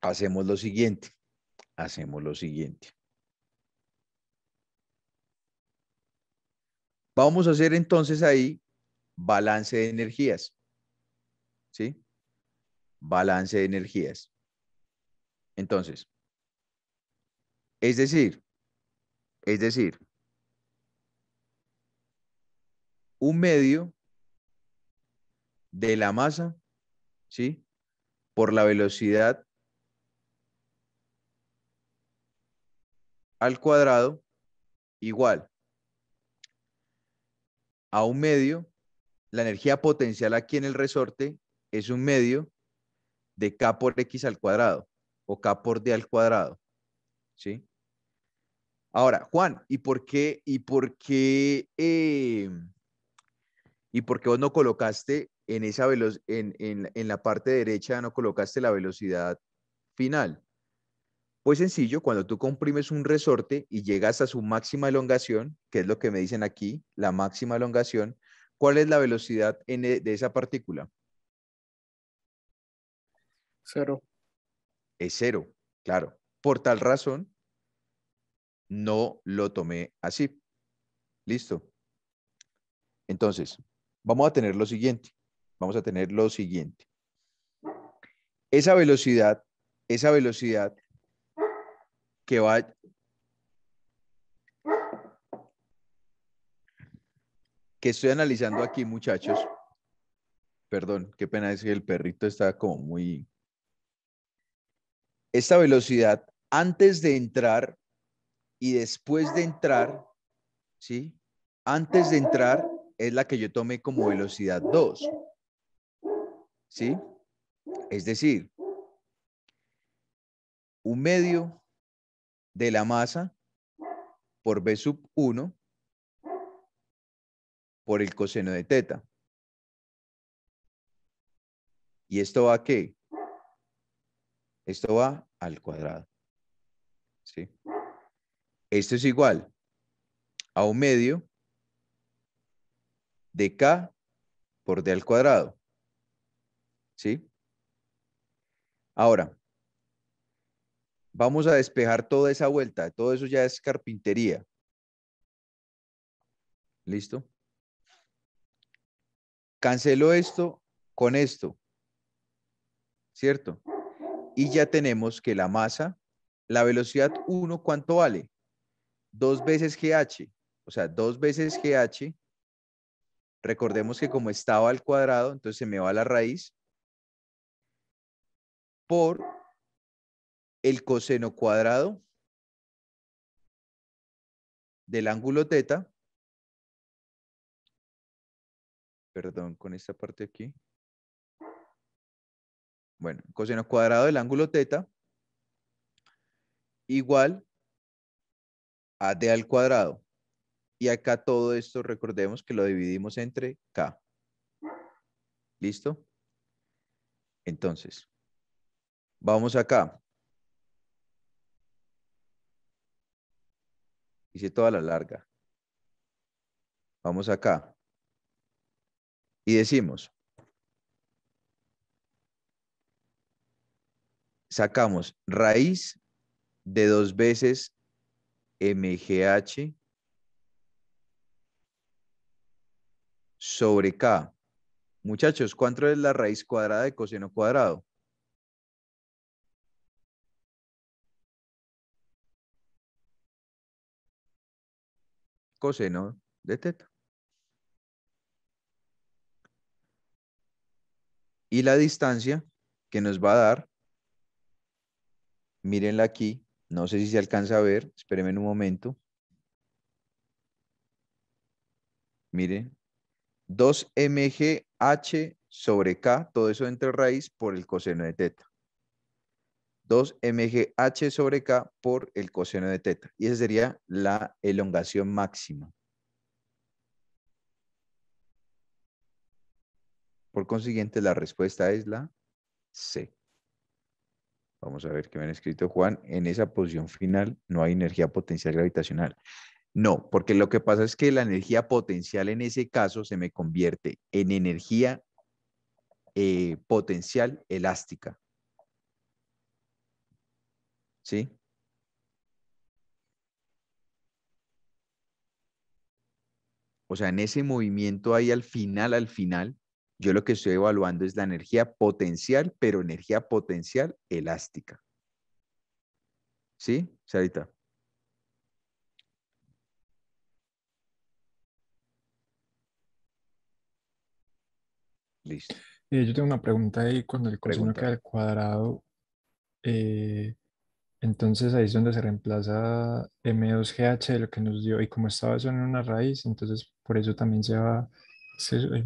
Speaker 1: hacemos lo siguiente. Hacemos lo siguiente. Vamos a hacer entonces ahí balance de energías. ¿Sí? Balance de energías. Entonces, es decir, es decir, un medio de la masa, ¿sí? Por la velocidad al cuadrado igual a un medio, la energía potencial aquí en el resorte es un medio de K por X al cuadrado o K por D al cuadrado, ¿sí? Ahora, Juan, ¿y por qué, y por qué eh, y por qué vos no colocaste en, esa en, en la parte derecha, no colocaste la velocidad final. Pues sencillo, cuando tú comprimes un resorte y llegas a su máxima elongación, que es lo que me dicen aquí, la máxima elongación, ¿cuál es la velocidad e, de esa partícula? Cero. Es cero, claro. Por tal razón, no lo tomé así. Listo. Entonces, vamos a tener lo siguiente. Vamos a tener lo siguiente. Esa velocidad, esa velocidad que va... que estoy analizando aquí, muchachos. Perdón, qué pena es que el perrito está como muy... Esta velocidad antes de entrar y después de entrar, ¿sí? Antes de entrar es la que yo tomé como velocidad 2. ¿Sí? Es decir, un medio
Speaker 2: de la masa por B sub 1 por el coseno de teta. ¿Y esto va a qué? Esto va al cuadrado.
Speaker 1: ¿Sí? Esto es igual a un medio de k por d al cuadrado. ¿Sí? Ahora, vamos a despejar toda esa vuelta. Todo eso ya es carpintería. ¿Listo? Cancelo esto con esto. ¿Cierto? Y ya tenemos que la masa, la velocidad 1, ¿cuánto vale? Dos veces GH. O sea, dos veces GH Recordemos que como estaba al cuadrado, entonces se me va la raíz
Speaker 2: por el coseno cuadrado del ángulo teta. Perdón con esta parte aquí. Bueno, coseno cuadrado del ángulo teta
Speaker 1: igual a d al cuadrado. Y acá todo esto, recordemos que lo dividimos entre K. ¿Listo? Entonces, vamos acá. Hice toda la larga. Vamos acá. Y decimos, sacamos raíz de dos veces MGH sobre K. Muchachos, ¿cuánto es la raíz
Speaker 2: cuadrada de coseno cuadrado? Coseno de teta.
Speaker 1: Y la distancia que nos va a dar, mírenla aquí, no sé si se alcanza a ver, espérenme un momento. Miren, 2mgh sobre k, todo eso entre raíz, por el coseno de teta. 2mgh sobre k por el coseno de teta. Y esa sería la elongación máxima. Por consiguiente, la respuesta es la C. Vamos a ver qué me han escrito Juan. En esa posición final no hay energía potencial gravitacional. No, porque lo que pasa es que la energía potencial en ese caso se me convierte en energía eh, potencial elástica. ¿Sí? O sea, en ese movimiento ahí al final, al final, yo lo que estoy evaluando es la energía potencial, pero energía potencial elástica. ¿Sí, Sarita?
Speaker 2: Listo. Eh, yo tengo una pregunta ahí cuando el coseno queda al cuadrado. Eh, entonces
Speaker 1: ahí es donde se reemplaza M2GH, lo que nos dio, y como estaba eso en una raíz, entonces por eso también se va,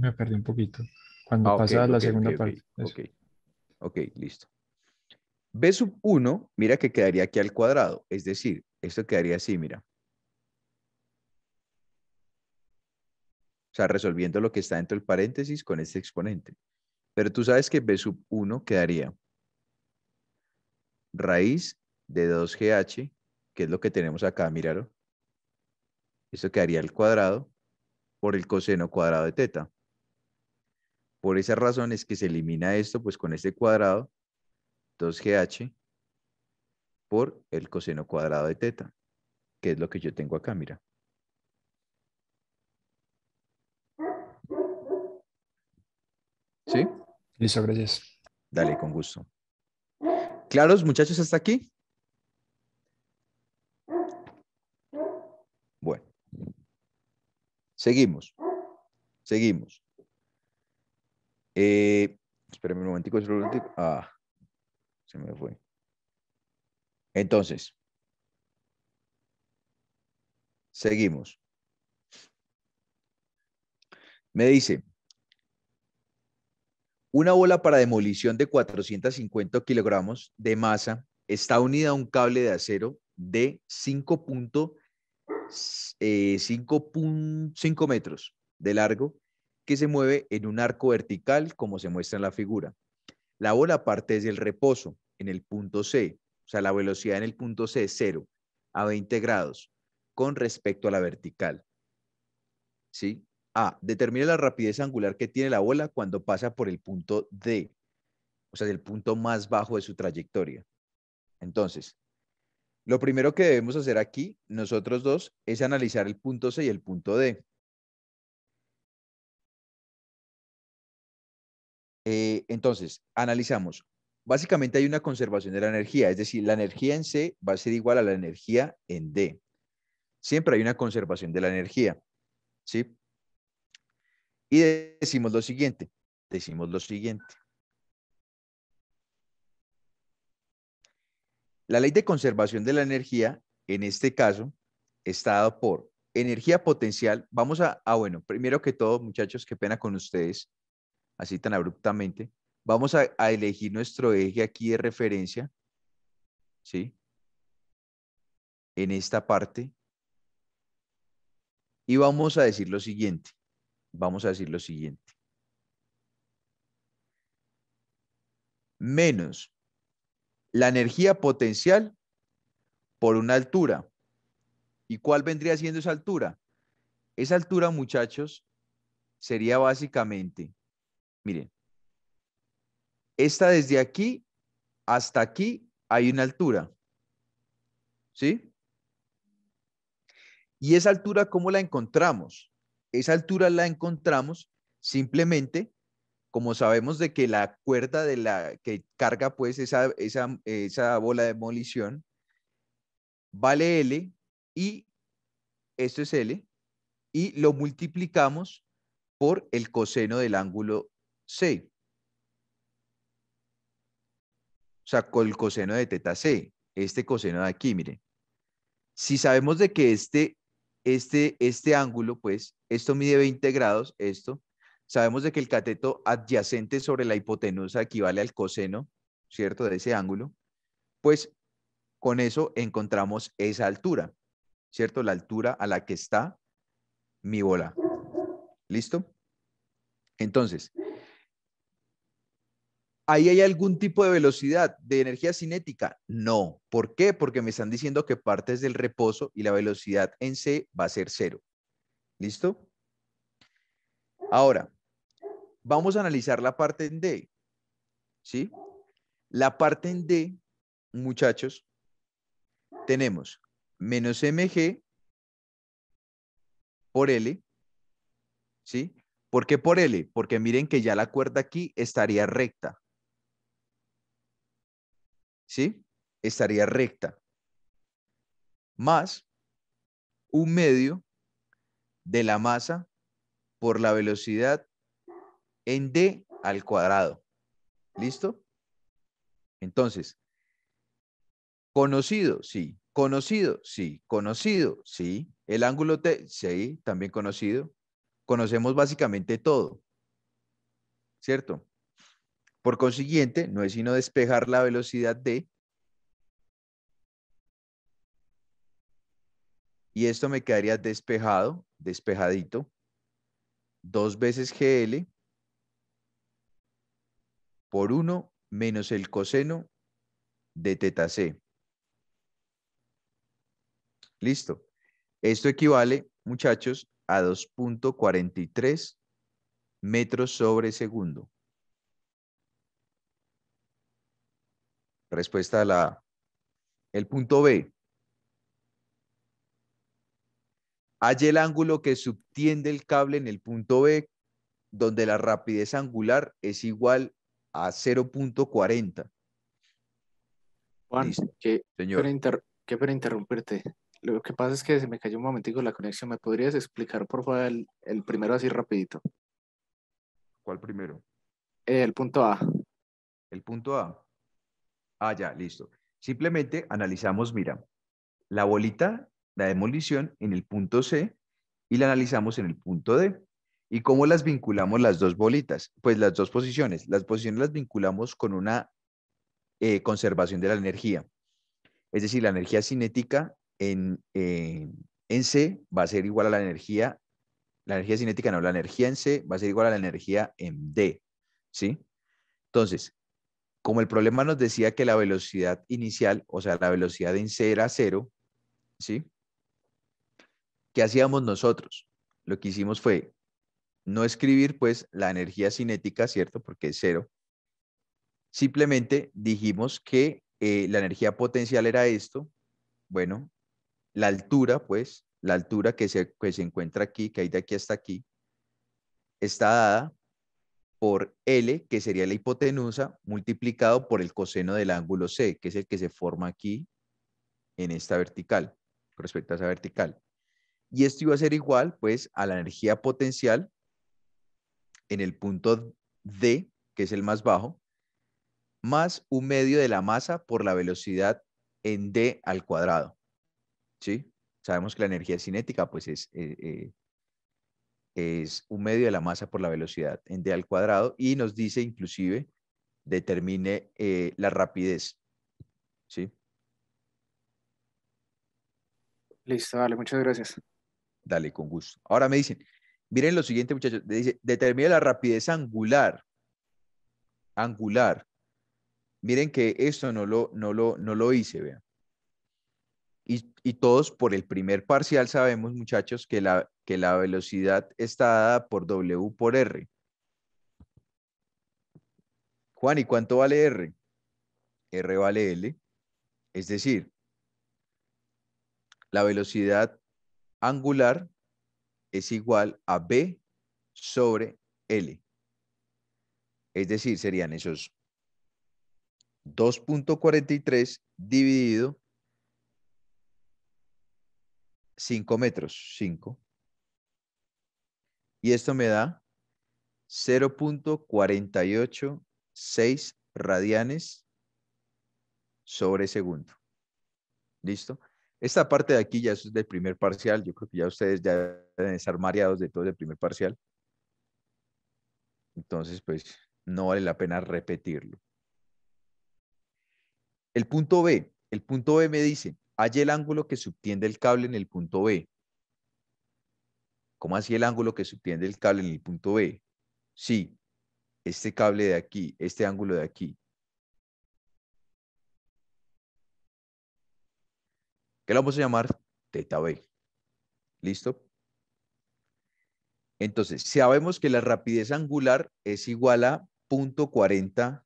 Speaker 1: me perdí un poquito, cuando ah, pasa la segunda okay, parte. ok, listo. B sub 1, mira que quedaría aquí al cuadrado, es decir, esto quedaría así, mira. sea, resolviendo lo que está dentro del paréntesis con este exponente. Pero tú sabes que B sub 1 quedaría raíz de 2GH, que es lo que tenemos acá, míralo. Esto quedaría el cuadrado por el coseno cuadrado de teta. Por esa razón es que se elimina esto, pues con este cuadrado, 2GH, por el coseno cuadrado de teta, que es lo que yo tengo acá, mira. ¿Sí? Listo, gracias. Dale, con gusto. ¿Claros, muchachos, hasta aquí? Bueno. Seguimos. Seguimos. Eh, un momentico, Ah, se me fue. Entonces, seguimos. Me dice, una bola para demolición de 450 kilogramos de masa está unida a un cable de acero de 5.5 eh, metros de largo que se mueve en un arco vertical como se muestra en la figura. La bola parte desde el reposo en el punto C, o sea, la velocidad en el punto C es 0 a 20 grados con respecto a la vertical. ¿Sí? A. Determine la rapidez angular que tiene la bola cuando pasa por el punto D, o sea, el punto más bajo de su trayectoria. Entonces,
Speaker 2: lo primero que debemos hacer aquí, nosotros dos, es analizar el punto C y el punto D. Eh, entonces, analizamos. Básicamente hay una conservación de la energía, es decir, la energía en C va a
Speaker 1: ser igual a la energía en D. Siempre hay una conservación de la energía, ¿sí? Y decimos lo siguiente, decimos lo siguiente. La ley de conservación de la energía, en este caso, está dado por energía potencial. Vamos a, ah, bueno, primero que todo, muchachos, qué pena con ustedes, así tan abruptamente. Vamos a elegir nuestro eje aquí de referencia, ¿sí? En esta parte. Y vamos a decir lo siguiente vamos a decir lo siguiente. Menos la energía potencial por una altura. ¿Y cuál vendría siendo esa altura? Esa altura, muchachos, sería básicamente, miren, esta desde aquí hasta aquí hay una altura. ¿Sí? ¿Y esa altura cómo la encontramos? Esa altura la encontramos simplemente, como sabemos de que la cuerda de la que carga pues esa, esa bola de demolición vale L y esto es L y lo multiplicamos por el coseno del ángulo C. O sea, con el coseno de teta C, este coseno de aquí, miren. Si sabemos de que este este, este, ángulo, pues, esto mide 20 grados, esto. Sabemos de que el cateto adyacente sobre la hipotenusa equivale al coseno, ¿cierto? De ese ángulo. Pues con eso encontramos esa altura, ¿cierto? La altura a la que está mi bola. ¿Listo? Entonces, ¿Ahí hay algún tipo de velocidad, de energía cinética? No. ¿Por qué? Porque me están diciendo que partes del reposo y la velocidad en C va a ser cero. ¿Listo? Ahora, vamos a analizar la parte en D. ¿Sí? La parte en D, muchachos, tenemos menos mg por L. ¿Sí? ¿Por qué por L? Porque miren que ya la cuerda aquí estaría recta. ¿sí? Estaría recta. Más un medio de la masa por la velocidad en d al cuadrado. ¿Listo? Entonces, conocido, sí. Conocido, sí. Conocido, sí. El ángulo T, sí, también conocido. Conocemos básicamente todo. ¿Cierto? Por consiguiente, no es sino despejar la velocidad de... Y esto me quedaría despejado, despejadito, dos veces GL por 1 menos el coseno de teta C. Listo. Esto equivale, muchachos, a 2.43 metros sobre segundo. Respuesta a la El punto B. Hay el ángulo que subtiende el cable en el punto B, donde la rapidez angular es igual a 0.40. Juan, que, Señor. qué que interrumpirte. Lo que pasa es que se me cayó un momentico la conexión. ¿Me podrías explicar, por favor, el, primero así rapidito? ¿Cuál primero? el punto A. El punto A. Ah, ya, listo. Simplemente analizamos, mira, la bolita, la demolición en el punto C y la analizamos en el punto D. ¿Y cómo las vinculamos las dos bolitas? Pues las dos posiciones. Las posiciones las vinculamos con una eh, conservación de la energía. Es decir, la energía cinética en, eh, en C va a ser igual a la energía, la energía cinética no, la energía en C va a ser igual a la energía en D. ¿Sí? Entonces, como el problema nos decía que la velocidad inicial, o sea, la velocidad en C era cero, ¿sí? ¿Qué hacíamos nosotros? Lo que hicimos fue no escribir pues la energía cinética, ¿cierto? Porque es cero. Simplemente dijimos que eh, la energía potencial era esto. Bueno, la altura pues, la altura que se, que se encuentra aquí, que hay de aquí hasta aquí, está dada por L, que sería la hipotenusa, multiplicado por el coseno del ángulo C, que es el que se forma aquí en esta vertical, con respecto a esa vertical. Y esto iba a ser igual, pues, a la energía potencial en el punto D, que es el más bajo, más un medio de la masa por la velocidad en D al cuadrado. ¿Sí? Sabemos que la energía cinética, pues, es eh, eh, es un medio de la masa por la velocidad en d al cuadrado y nos dice inclusive determine eh, la rapidez. ¿Sí? Listo, dale, muchas gracias. Dale, con gusto. Ahora me dicen, miren lo siguiente muchachos, dice, determine la rapidez angular. Angular. Miren que esto no lo, no lo, no lo hice, vean y todos por el primer parcial sabemos, muchachos, que la, la velocidad está dada por W por R. Juan, ¿y cuánto vale R? R vale L. Es decir, la velocidad angular es igual a B sobre L. Es decir, serían esos 2.43 dividido 5 metros, 5. Y esto me da 0.486 radianes sobre segundo. ¿Listo? Esta parte de aquí ya es del primer parcial. Yo creo que ya ustedes ya deben estar mareados de todo el primer parcial. Entonces, pues, no vale la pena repetirlo. El punto B. El punto B me dice, ¿Hay el ángulo que subtiende el cable en el punto B. ¿Cómo así el ángulo que subtiende el cable en el punto B? Sí, este cable de aquí, este ángulo de aquí. ¿Qué lo vamos a llamar? Teta B. ¿Listo? Entonces, sabemos que la rapidez angular es igual a 0.40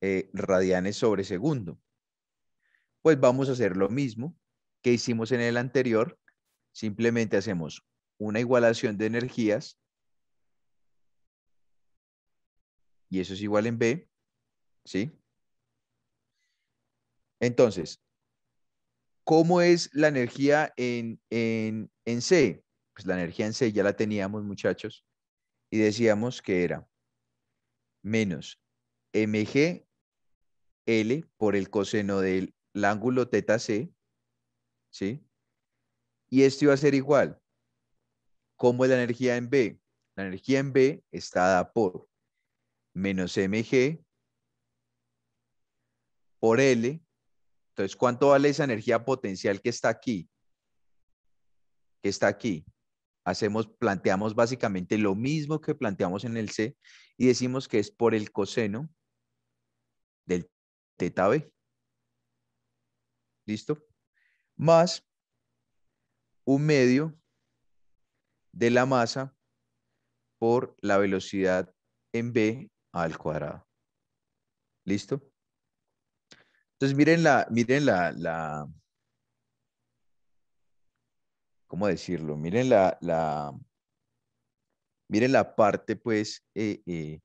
Speaker 1: eh, radianes sobre segundo pues vamos a hacer lo mismo que hicimos en el anterior. Simplemente hacemos una igualación de energías. Y eso es igual en B. ¿Sí? Entonces, ¿cómo es la energía en, C? Pues la energía en C ya la teníamos, muchachos. Y decíamos que era menos MGL por el coseno del el ángulo teta C, ¿sí? Y esto iba a ser igual. ¿Cómo es la energía en B? La energía en B está dada por menos mg por L. Entonces, ¿cuánto vale esa energía potencial que está aquí? Que está aquí. Hacemos, planteamos básicamente lo mismo que planteamos en el C y decimos que es por el coseno del teta B. ¿Listo? Más un medio de la masa por la velocidad en B al cuadrado. ¿Listo? Entonces miren la, miren la, la ¿cómo decirlo? Miren la, la, miren la parte pues eh, eh,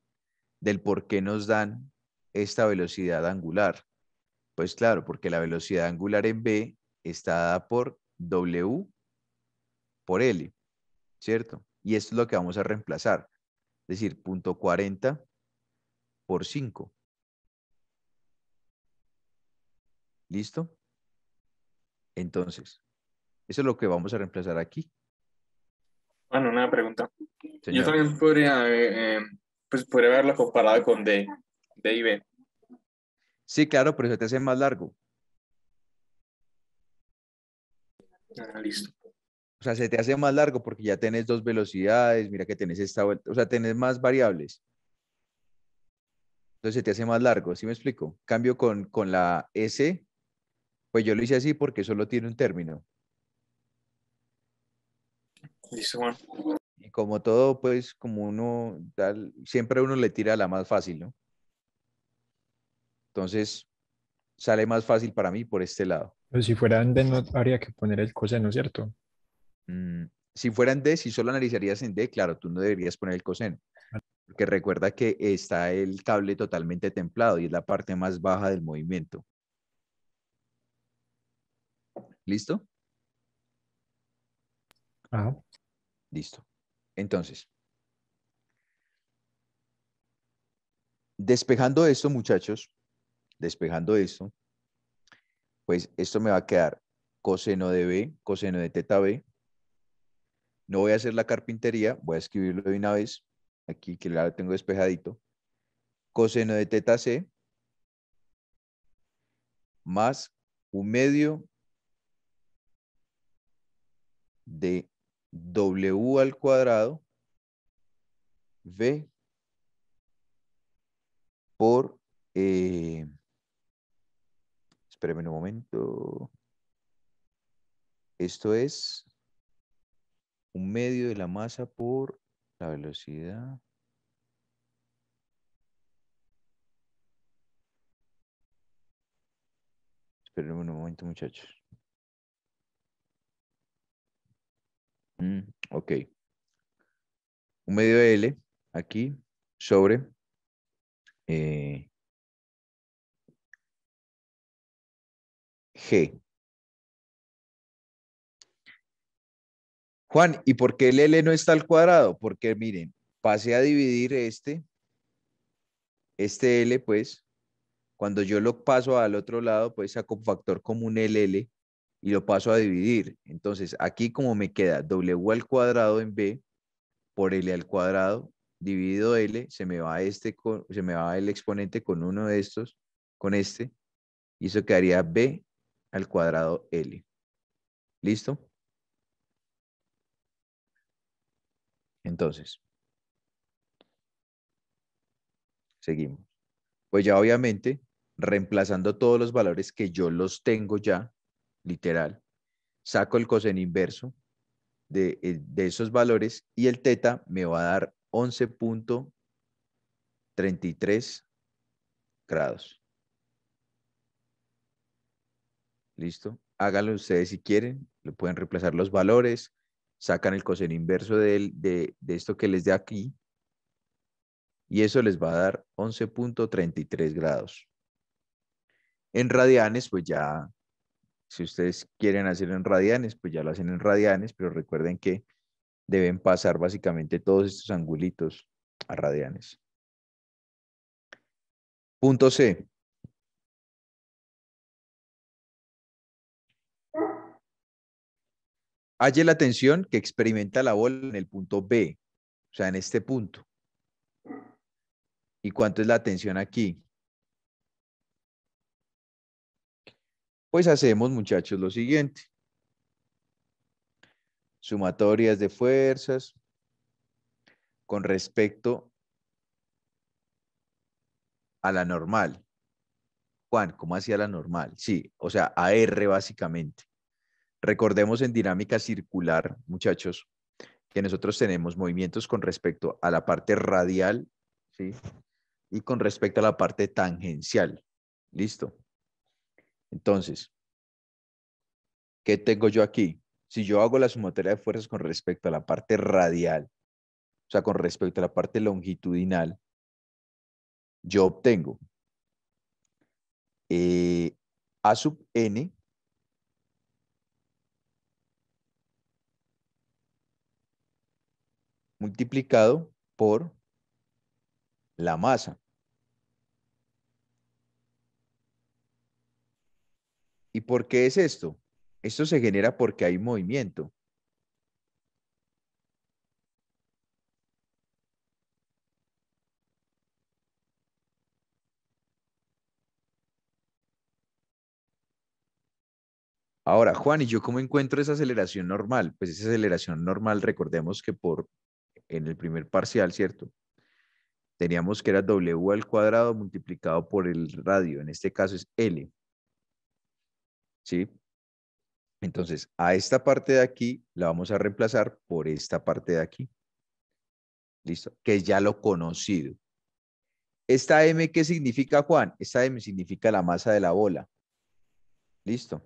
Speaker 1: del por qué nos dan esta velocidad angular. Pues claro, porque la velocidad angular en B está dada por W por L, ¿cierto? Y esto es lo que vamos a reemplazar, es decir, punto 40 por 5. ¿Listo? Entonces, eso es lo que vamos a reemplazar aquí.
Speaker 3: Bueno, una pregunta. Yo también podría, eh, eh pues comparado con D, D y B.
Speaker 1: Sí, claro, pero se te hace más largo. Ah, listo. O sea, se te hace más largo porque ya tienes dos velocidades, mira que tenés esta vuelta, o sea, tenés más variables. Entonces se te hace más largo, ¿sí me explico? Cambio con, la S, pues yo lo hice así porque solo tiene un término. Listo, Y como todo, pues como uno, siempre uno le tira la más fácil, ¿no? Entonces, sale más fácil para mí por este lado. Pero si fueran D, no habría que poner el coseno, ¿cierto? Mm, si fueran D, si solo analizarías en D, claro, tú no deberías poner el coseno. Porque recuerda que está el cable totalmente templado y es la parte más baja del movimiento. ¿Listo? Ajá. Listo. Entonces, despejando esto, muchachos, despejando esto, pues esto me va a quedar coseno de B, coseno de teta B. No voy a hacer la carpintería, voy a escribirlo de una vez, aquí que ya lo tengo despejadito. Coseno de teta C más un medio de W al cuadrado V por eh, Espérenme un momento. Esto es un medio de la masa por la velocidad.
Speaker 2: Espérenme un momento, muchachos. Mm, ok. Un medio de L aquí sobre eh,
Speaker 3: G. Juan, ¿y por qué el L no está al
Speaker 1: cuadrado? Porque miren, pasé a dividir este, este L, pues, cuando yo lo paso al otro lado, pues saco factor común LL y lo paso a dividir. Entonces, aquí como me queda W al cuadrado en B por L al cuadrado, dividido L, se me va, este, se me va el exponente con uno de estos, con este, y eso quedaría B al cuadrado
Speaker 2: L. ¿Listo? Entonces, seguimos.
Speaker 1: Pues ya obviamente, reemplazando todos los valores que yo los tengo ya, literal, saco el coseno inverso de, eh, esos valores y el teta me va a dar 11.33 grados. ¿Listo? Háganlo ustedes si quieren, le pueden reemplazar los valores, sacan el coseno inverso de, esto que les dé aquí, y eso les va a dar 11.33 grados. En radianes, pues ya, si ustedes quieren hacerlo en radianes, pues ya lo hacen en radianes, pero recuerden que deben pasar
Speaker 3: básicamente todos estos angulitos a radianes. Punto C.
Speaker 2: Halle la tensión que experimenta la bola en el punto
Speaker 1: B, o sea, en este punto. ¿Y cuánto es la tensión aquí? Pues hacemos, muchachos, lo siguiente. Sumatorias de fuerzas con respecto a la normal. Juan, ¿cómo hacía la normal? Sí, o sea, a R básicamente. Recordemos en dinámica circular, muchachos, que nosotros tenemos movimientos con respecto a la parte radial ¿sí? y con respecto a la parte tangencial. Listo. Entonces, ¿qué tengo yo aquí? Si yo hago la sumatoria de fuerzas con respecto a la parte radial, o sea, con respecto a la parte longitudinal, yo obtengo eh, A sub n multiplicado por la masa. ¿Y por qué es esto? Esto se genera porque hay movimiento. Ahora, Juan, ¿y yo cómo encuentro esa aceleración normal? Pues esa aceleración normal, recordemos que por en el primer parcial, ¿cierto? Teníamos que era W al cuadrado multiplicado por el radio, en este caso es L. ¿Sí? Entonces, a esta parte de aquí la vamos a reemplazar por esta parte de aquí. ¿Listo? Que es ya lo conocido. ¿Esta M qué significa, Juan? Esta M significa la masa de la bola. ¿Listo?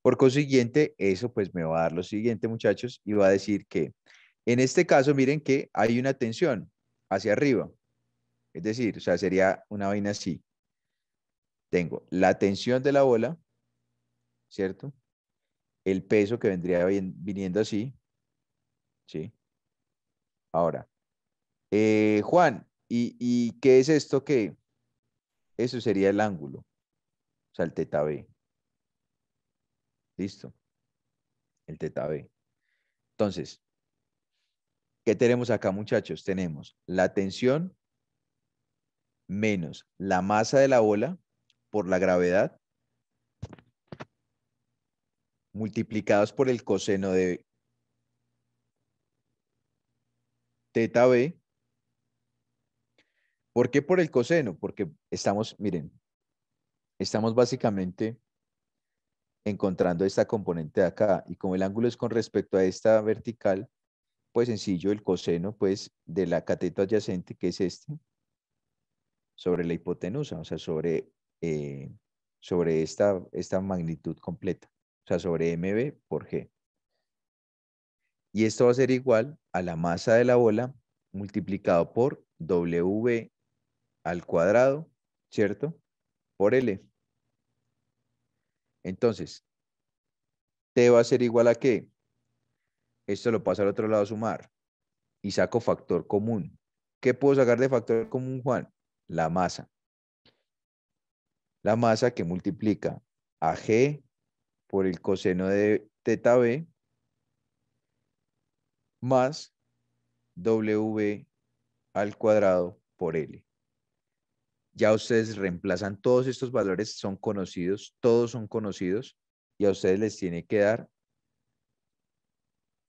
Speaker 1: Por consiguiente, eso pues me va a dar lo siguiente, muchachos, y va a decir que en este caso, miren que hay una tensión hacia arriba. Es decir, o sea, sería una vaina así. Tengo la tensión de la bola, ¿cierto? El peso que vendría viniendo así, ¿sí? Ahora, eh, Juan, ¿y, ¿y, qué es esto que? Eso sería el ángulo, o sea, el teta B. Listo, el teta B. Entonces, ¿Qué tenemos acá, muchachos? Tenemos la tensión menos la masa de la bola por la gravedad multiplicados por el coseno de teta B. ¿Por qué por el coseno? Porque estamos, miren, estamos básicamente encontrando esta componente de acá y como el ángulo es con respecto a esta vertical, pues sencillo el coseno pues de la cateto adyacente que es este sobre la hipotenusa, o sea, sobre, eh, sobre esta, magnitud completa, o sea, sobre mb por g. Y esto va a ser igual a la masa de la bola multiplicado por w al cuadrado, ¿cierto? Por L. Entonces, T va a ser igual a qué? esto lo paso al otro lado a sumar y saco factor común. ¿Qué puedo sacar de factor común, Juan? La masa. La masa que multiplica a g por el coseno de teta b más W al cuadrado por L. Ya ustedes reemplazan todos estos valores, son conocidos, todos son conocidos, y a ustedes les tiene que dar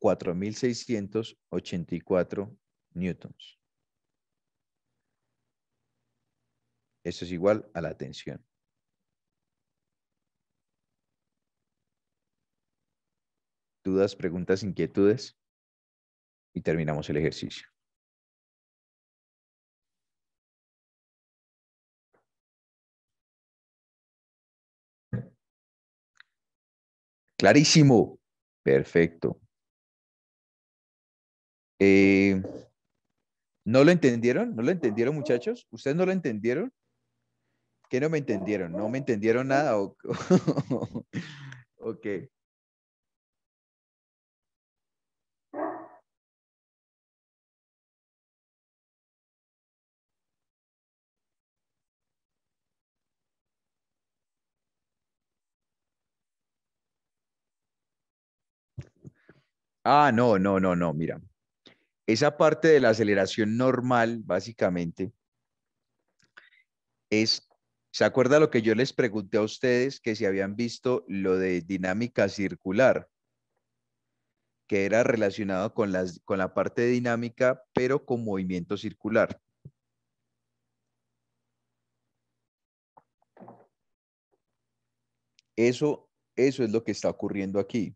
Speaker 1: 4.684 newtons. Eso es igual a la tensión.
Speaker 3: ¿Dudas, preguntas, inquietudes? Y terminamos el ejercicio. Clarísimo. Perfecto.
Speaker 2: Eh,
Speaker 1: no lo entendieron? ¿Qué no me entendieron? ¿No me entendieron nada? ok.
Speaker 2: Ah, no, no, no, no, mira
Speaker 1: esa parte de la aceleración normal, básicamente, es, ¿se acuerda lo que yo les pregunté a ustedes que si habían visto lo de dinámica circular? que era relacionado con, las, con la parte de dinámica, pero con movimiento circular. Eso, eso es lo que está ocurriendo aquí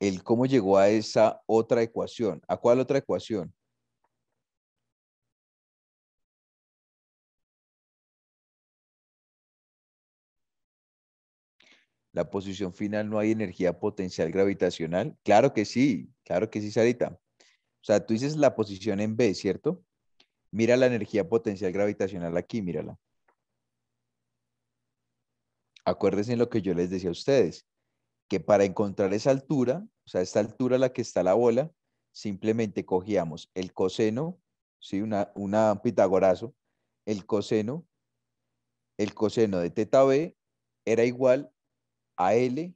Speaker 1: el cómo llegó a esa otra
Speaker 3: ecuación. ¿A cuál otra ecuación?
Speaker 2: La posición final no hay energía potencial gravitacional. Claro que sí, claro que sí,
Speaker 1: Sarita. O sea, tú dices la posición en B, ¿cierto? Mira la energía potencial gravitacional aquí, mírala. Acuérdense en lo que yo les decía a ustedes que para encontrar esa altura, o sea, esta altura a la que está la bola, simplemente cogíamos el coseno, ¿sí? una, una pitagorazo, el coseno, el coseno de teta b era igual a L,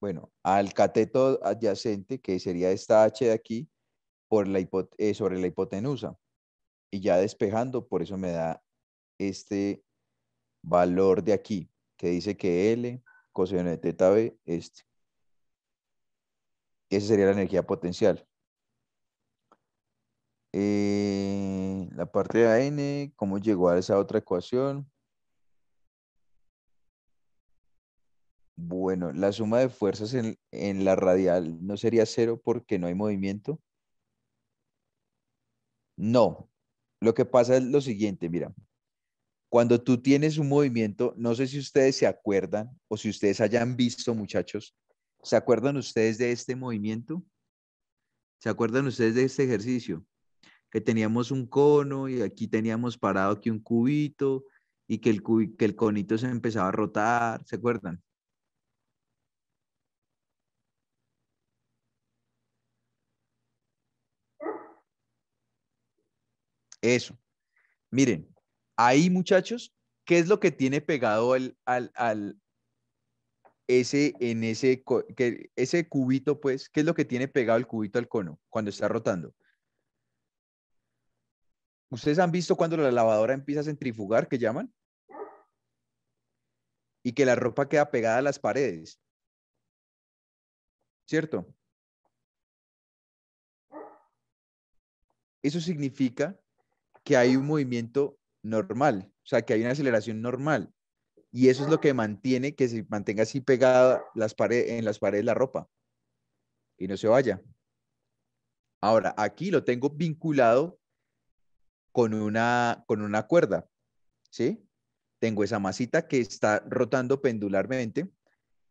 Speaker 1: bueno, al cateto adyacente, que sería esta H de aquí, por la eh, sobre la hipotenusa. Y ya despejando, por eso me da este valor de aquí, que dice que L coseno de teta B, este. Esa sería la energía potencial. Eh, la parte de AN, ¿cómo llegó a esa otra ecuación? Bueno, la suma de fuerzas en, en la radial no sería cero porque no hay movimiento. No, lo que pasa es lo siguiente, mira, cuando tú tienes un movimiento, no sé si ustedes se acuerdan o si ustedes hayan visto, muchachos, ¿se acuerdan ustedes de este movimiento? ¿Se acuerdan ustedes de este ejercicio? Que teníamos un cono y aquí teníamos parado aquí un cubito y que el, que el conito se empezaba a rotar, ¿se acuerdan? Eso. Miren, Ahí, muchachos, ¿qué es lo que tiene pegado al, ese, en ese, ese cubito, pues, ¿qué es lo que tiene pegado el cubito al cono cuando está rotando? ¿Ustedes han visto cuando la lavadora empieza a centrifugar, que llaman? Y que la ropa queda pegada
Speaker 2: a las paredes. ¿Cierto? Eso significa que hay un movimiento
Speaker 1: normal, o sea, que hay una aceleración normal. Y eso es lo que mantiene que se mantenga así pegada las en las paredes la ropa y no se vaya. Ahora, aquí lo tengo vinculado con una, con una cuerda, ¿sí? Tengo esa masita que está rotando pendularmente,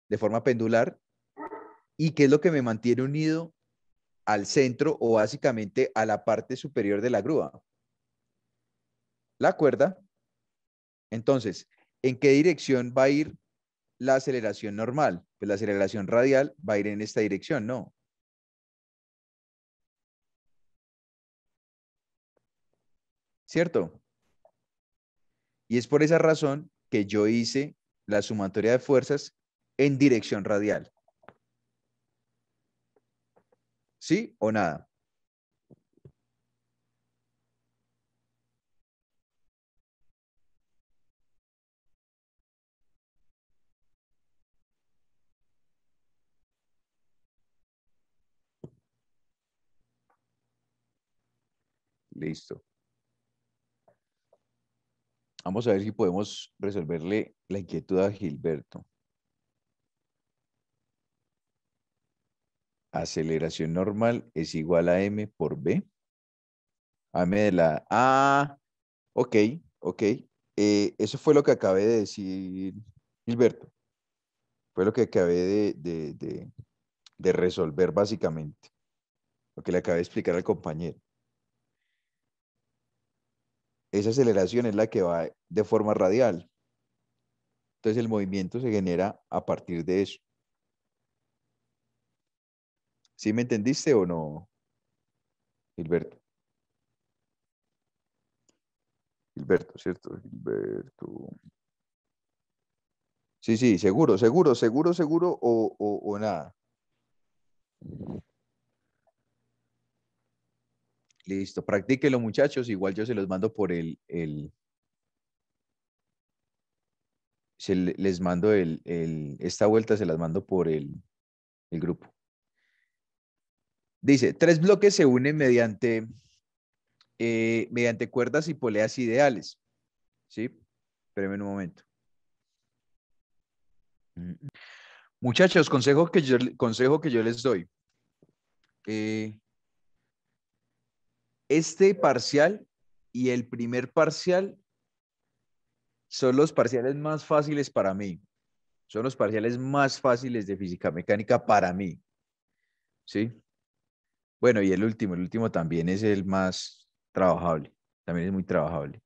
Speaker 1: de forma pendular, y que es lo que me mantiene unido al centro o básicamente a la parte superior de la grúa la cuerda. Entonces, ¿en qué dirección va a ir la aceleración normal? Pues la aceleración radial va a ir en esta dirección, ¿no? ¿Cierto? Y es por esa razón que yo hice la sumatoria de fuerzas en dirección radial. ¿Sí o
Speaker 3: nada?
Speaker 2: Listo.
Speaker 1: Vamos a ver si podemos resolverle la inquietud a Gilberto. Aceleración normal es igual a m por b. M de la A. Ok, ok. Eh, eso fue lo que acabé de decir, Gilberto. Fue lo que acabé de, de resolver básicamente. Lo que le acabé de explicar al compañero esa aceleración es la que va de forma radial. Entonces el movimiento se genera a partir de eso. ¿Sí me entendiste o no, Gilberto? Gilberto, ¿cierto? Gilberto. Sí, sí, seguro, seguro, seguro, seguro o, o, o nada. Listo, practíquelo muchachos, igual yo se los mando por el, el se les mando el, esta vuelta se las mando por el, grupo. Dice, tres bloques se unen mediante, eh, mediante cuerdas y poleas ideales. ¿Sí? Espérenme un momento. Mm. Muchachos, consejo que yo, consejo que yo les doy. Eh, este parcial y el primer parcial son los parciales más fáciles para mí. Son los parciales más fáciles de física mecánica para mí. ¿Sí? Bueno, y el último, el último también es el más trabajable. También es muy trabajable.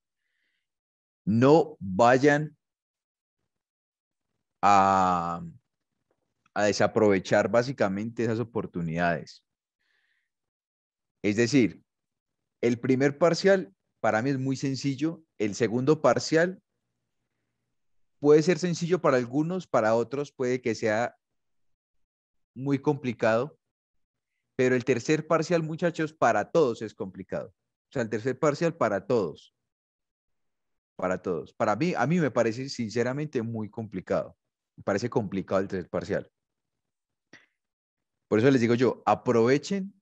Speaker 1: No vayan a, a desaprovechar básicamente esas oportunidades. Es decir, el primer parcial para mí es muy sencillo, el segundo parcial puede ser sencillo para algunos, para otros puede que sea muy complicado, pero el tercer parcial, muchachos, para todos es complicado. O sea, el tercer parcial para todos. Para todos. Para mí, a mí me parece sinceramente muy complicado. Me parece complicado el tercer parcial. Por eso les digo yo, aprovechen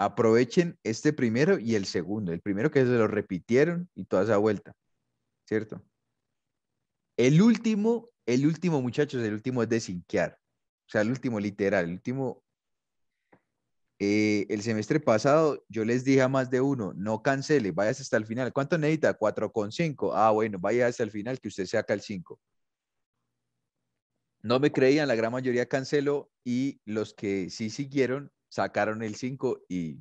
Speaker 1: aprovechen este primero y el segundo. El primero que se lo repitieron y toda esa vuelta, ¿cierto? El último, el último, muchachos, el último es desinquear. O sea, el último literal, el último. Eh, el semestre pasado yo les dije a más de uno, no cancele, váyase hasta el final. ¿Cuánto necesita? 4,5. Ah, bueno, vaya hasta el final que usted saca el 5. No me creían, la gran mayoría canceló y los que sí siguieron sacaron el 5 y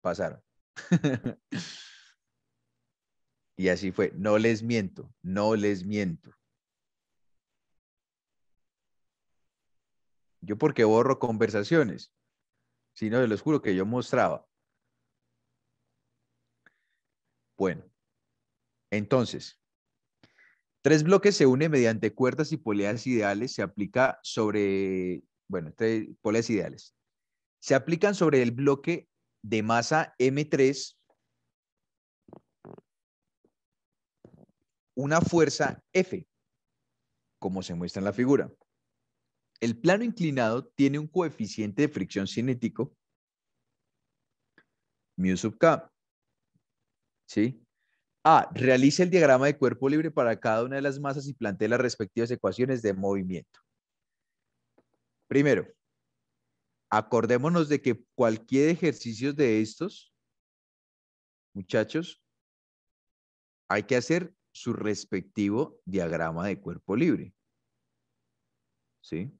Speaker 1: pasaron. y así fue, no les miento, no les miento. Yo porque borro conversaciones, si no, les juro que yo mostraba. Bueno, entonces, tres bloques se unen mediante cuerdas y poleas ideales, se aplica sobre, bueno, tres poleas ideales, se aplican sobre el bloque de masa M3 una fuerza F, como se muestra en la figura. El plano inclinado tiene un coeficiente de fricción cinético mu sub k. ¿Sí? A. Realice el diagrama de cuerpo libre para cada una de las masas y plantee las respectivas ecuaciones de movimiento. Primero, acordémonos de que cualquier ejercicio de estos, muchachos, hay que hacer su respectivo diagrama de cuerpo libre. ¿Sí?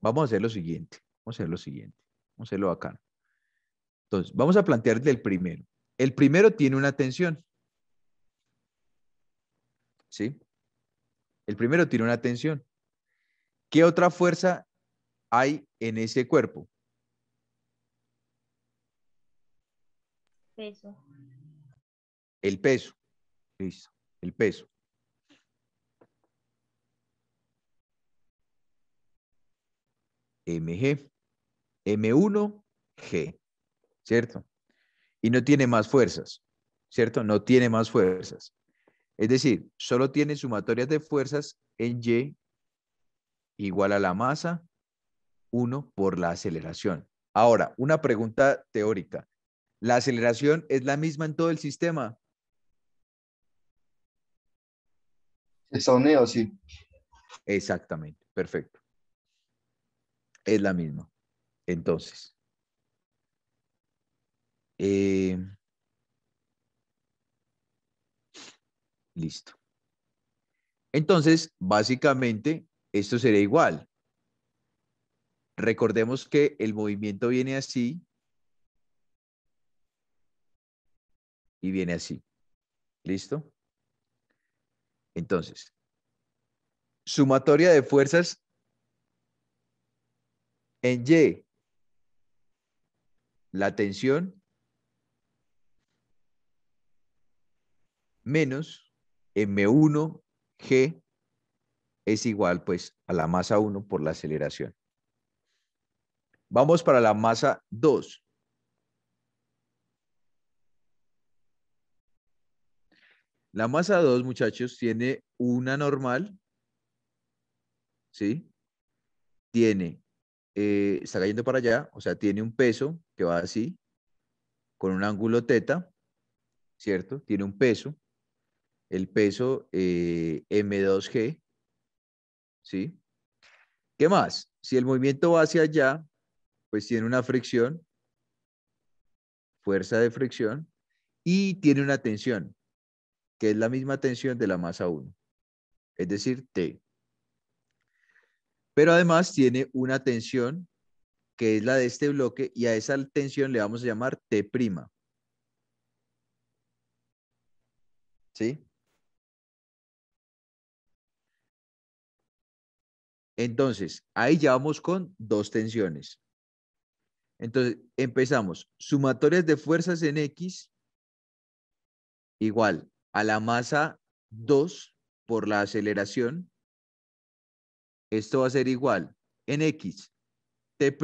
Speaker 1: Vamos a hacer lo siguiente. Vamos a hacer lo siguiente. Vamos a hacerlo acá. Entonces, vamos a plantear el primero. El primero tiene una tensión. ¿Sí? El primero tiene una tensión. ¿Qué otra fuerza hay en ese cuerpo? Peso. El peso. Listo. El peso. MG. M1G. ¿Cierto? Y no tiene más fuerzas. ¿Cierto? No tiene más fuerzas. Es decir, solo tiene sumatorias de fuerzas en Y igual a la masa uno, por la aceleración. Ahora, una pregunta teórica. ¿La aceleración es la misma en todo el sistema? Está sí. Exactamente, perfecto. Es la misma. Entonces, eh, listo. Entonces, básicamente, esto sería igual. Recordemos que el movimiento viene así y viene así. ¿Listo? Entonces, sumatoria de fuerzas en Y. La tensión menos M1G es igual pues a la masa 1 por la aceleración. Vamos para la masa 2. La masa 2, muchachos, tiene una normal, ¿sí? Tiene, eh, está cayendo para allá, o sea, tiene un peso que va así, con un ángulo teta, ¿cierto? Tiene un peso, el peso eh, M2G, ¿sí? ¿Qué más? Si el movimiento va hacia allá, pues tiene una fricción, fuerza de fricción, y tiene una tensión, que es la misma tensión de la masa 1, es decir, T. Pero además tiene una tensión que es la de este bloque y a esa tensión le vamos a llamar T'.
Speaker 2: ¿Sí? Entonces, ahí ya vamos con dos tensiones.
Speaker 1: Entonces, empezamos. Sumatorias de fuerzas en X igual a la masa 2 por la aceleración. Esto va a ser igual en X, T'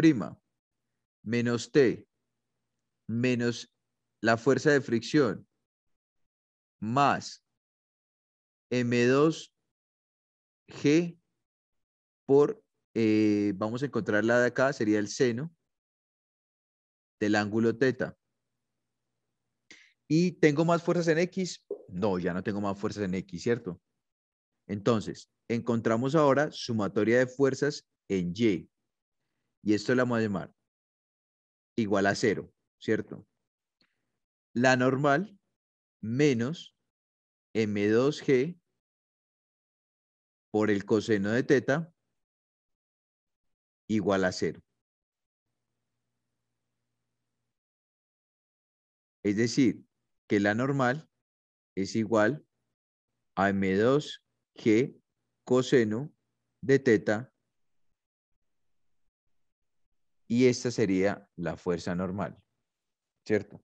Speaker 2: menos T menos la fuerza de fricción más M2G por, eh, vamos a encontrar la de acá, sería el seno
Speaker 1: del ángulo teta. ¿Y tengo más fuerzas en X? No, ya no tengo más fuerzas en X, ¿cierto? Entonces, encontramos ahora sumatoria de fuerzas en Y. Y esto la vamos a llamar
Speaker 2: igual a cero, ¿cierto? La normal menos M2G por el coseno de teta igual a cero. Es decir, que la normal
Speaker 1: es igual a M2G coseno de teta y esta sería la fuerza normal, ¿cierto?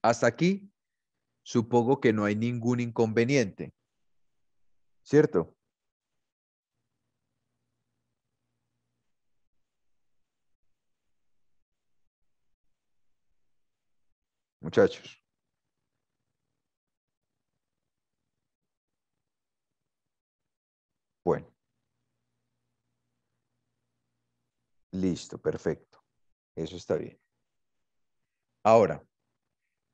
Speaker 1: Hasta aquí supongo que no hay ningún inconveniente, ¿cierto?
Speaker 2: muchachos. Bueno. Listo, perfecto.
Speaker 1: Eso está bien. Ahora,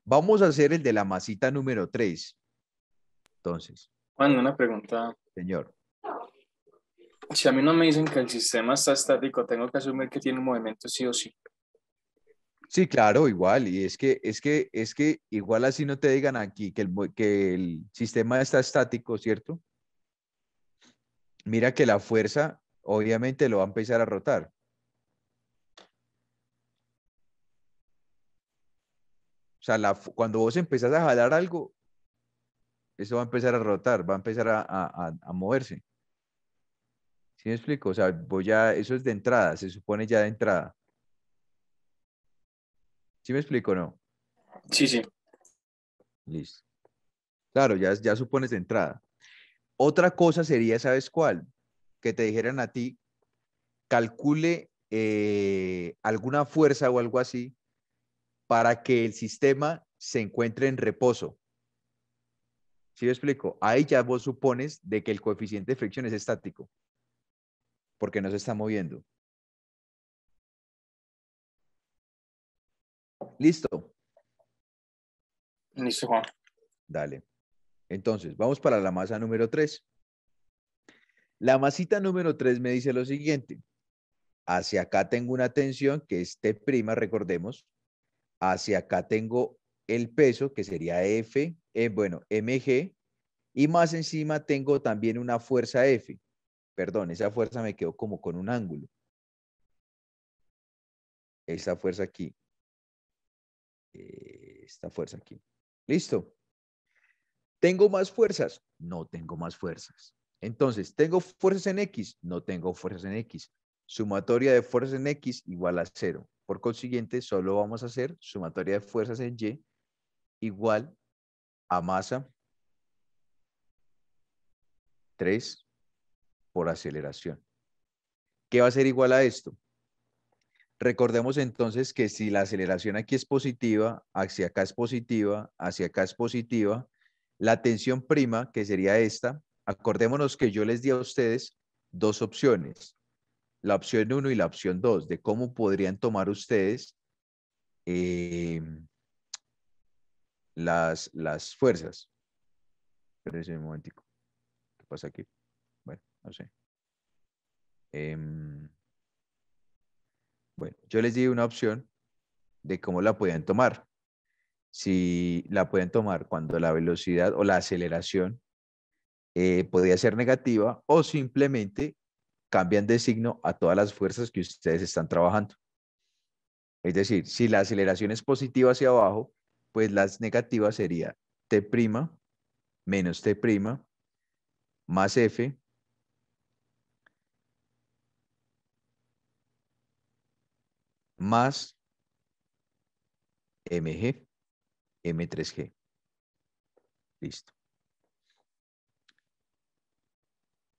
Speaker 1: vamos a hacer el de la masita número 3. Entonces.
Speaker 3: Juan, una pregunta. Señor. Si a mí no me dicen que el sistema está estático, tengo que asumir que tiene un movimiento sí o sí.
Speaker 1: Sí, claro, igual. Y es que, es que, es que igual así no te digan aquí que el, sistema está estático, ¿cierto? Mira que la fuerza obviamente lo va a empezar a rotar. O sea, cuando vos empezás a jalar algo, eso va a empezar a rotar, va a empezar a, moverse. ¿Sí me explico? O sea, voy ya, eso es de entrada, se supone ya de entrada. ¿Sí me explico o no? Sí, sí. Listo. Claro, ya, ya supones de entrada. Otra cosa sería, ¿sabes cuál? Que te dijeran a ti, calcule eh, alguna fuerza o algo así para que el sistema se encuentre en reposo. ¿Sí me explico? Ahí ya vos supones de que el coeficiente de fricción
Speaker 2: es estático, porque no se está moviendo. ¿Listo?
Speaker 3: Listo, Juan.
Speaker 1: Dale. Entonces, vamos para la masa número 3. La masita número 3 me dice lo siguiente. Hacia acá tengo una tensión que es T', recordemos. Hacia acá tengo el peso, que sería F, eh, bueno, mg, y más encima tengo también una fuerza
Speaker 2: F. Perdón, esa fuerza me quedó como con un ángulo. Esa fuerza aquí. Eh, esta fuerza aquí.
Speaker 1: Listo. ¿Tengo más fuerzas? No tengo más fuerzas. Entonces, ¿tengo fuerzas en X? No tengo fuerzas en X. Sumatoria de fuerzas en X igual a cero. Por consiguiente, solo vamos a hacer sumatoria de fuerzas en Y igual a masa 3 por aceleración. ¿Qué va a ser igual a esto? Recordemos entonces que si la aceleración aquí es positiva, hacia acá es positiva, hacia acá es positiva, la tensión prima, que sería esta, acordémonos que yo les di a ustedes dos opciones, la opción 1 y la opción 2, de cómo podrían tomar ustedes em, las, las fuerzas. Espérense un momentico. ¿Qué pasa aquí? Bueno, no sé. Em, bueno, yo les di una opción de cómo la pueden tomar. Si la pueden tomar cuando la velocidad o la aceleración eh, podría ser negativa o simplemente cambian de signo a todas las fuerzas que ustedes están trabajando. Es decir, si la aceleración es positiva hacia abajo, pues las negativas sería T' menos T' más F más MG, M3G. Listo.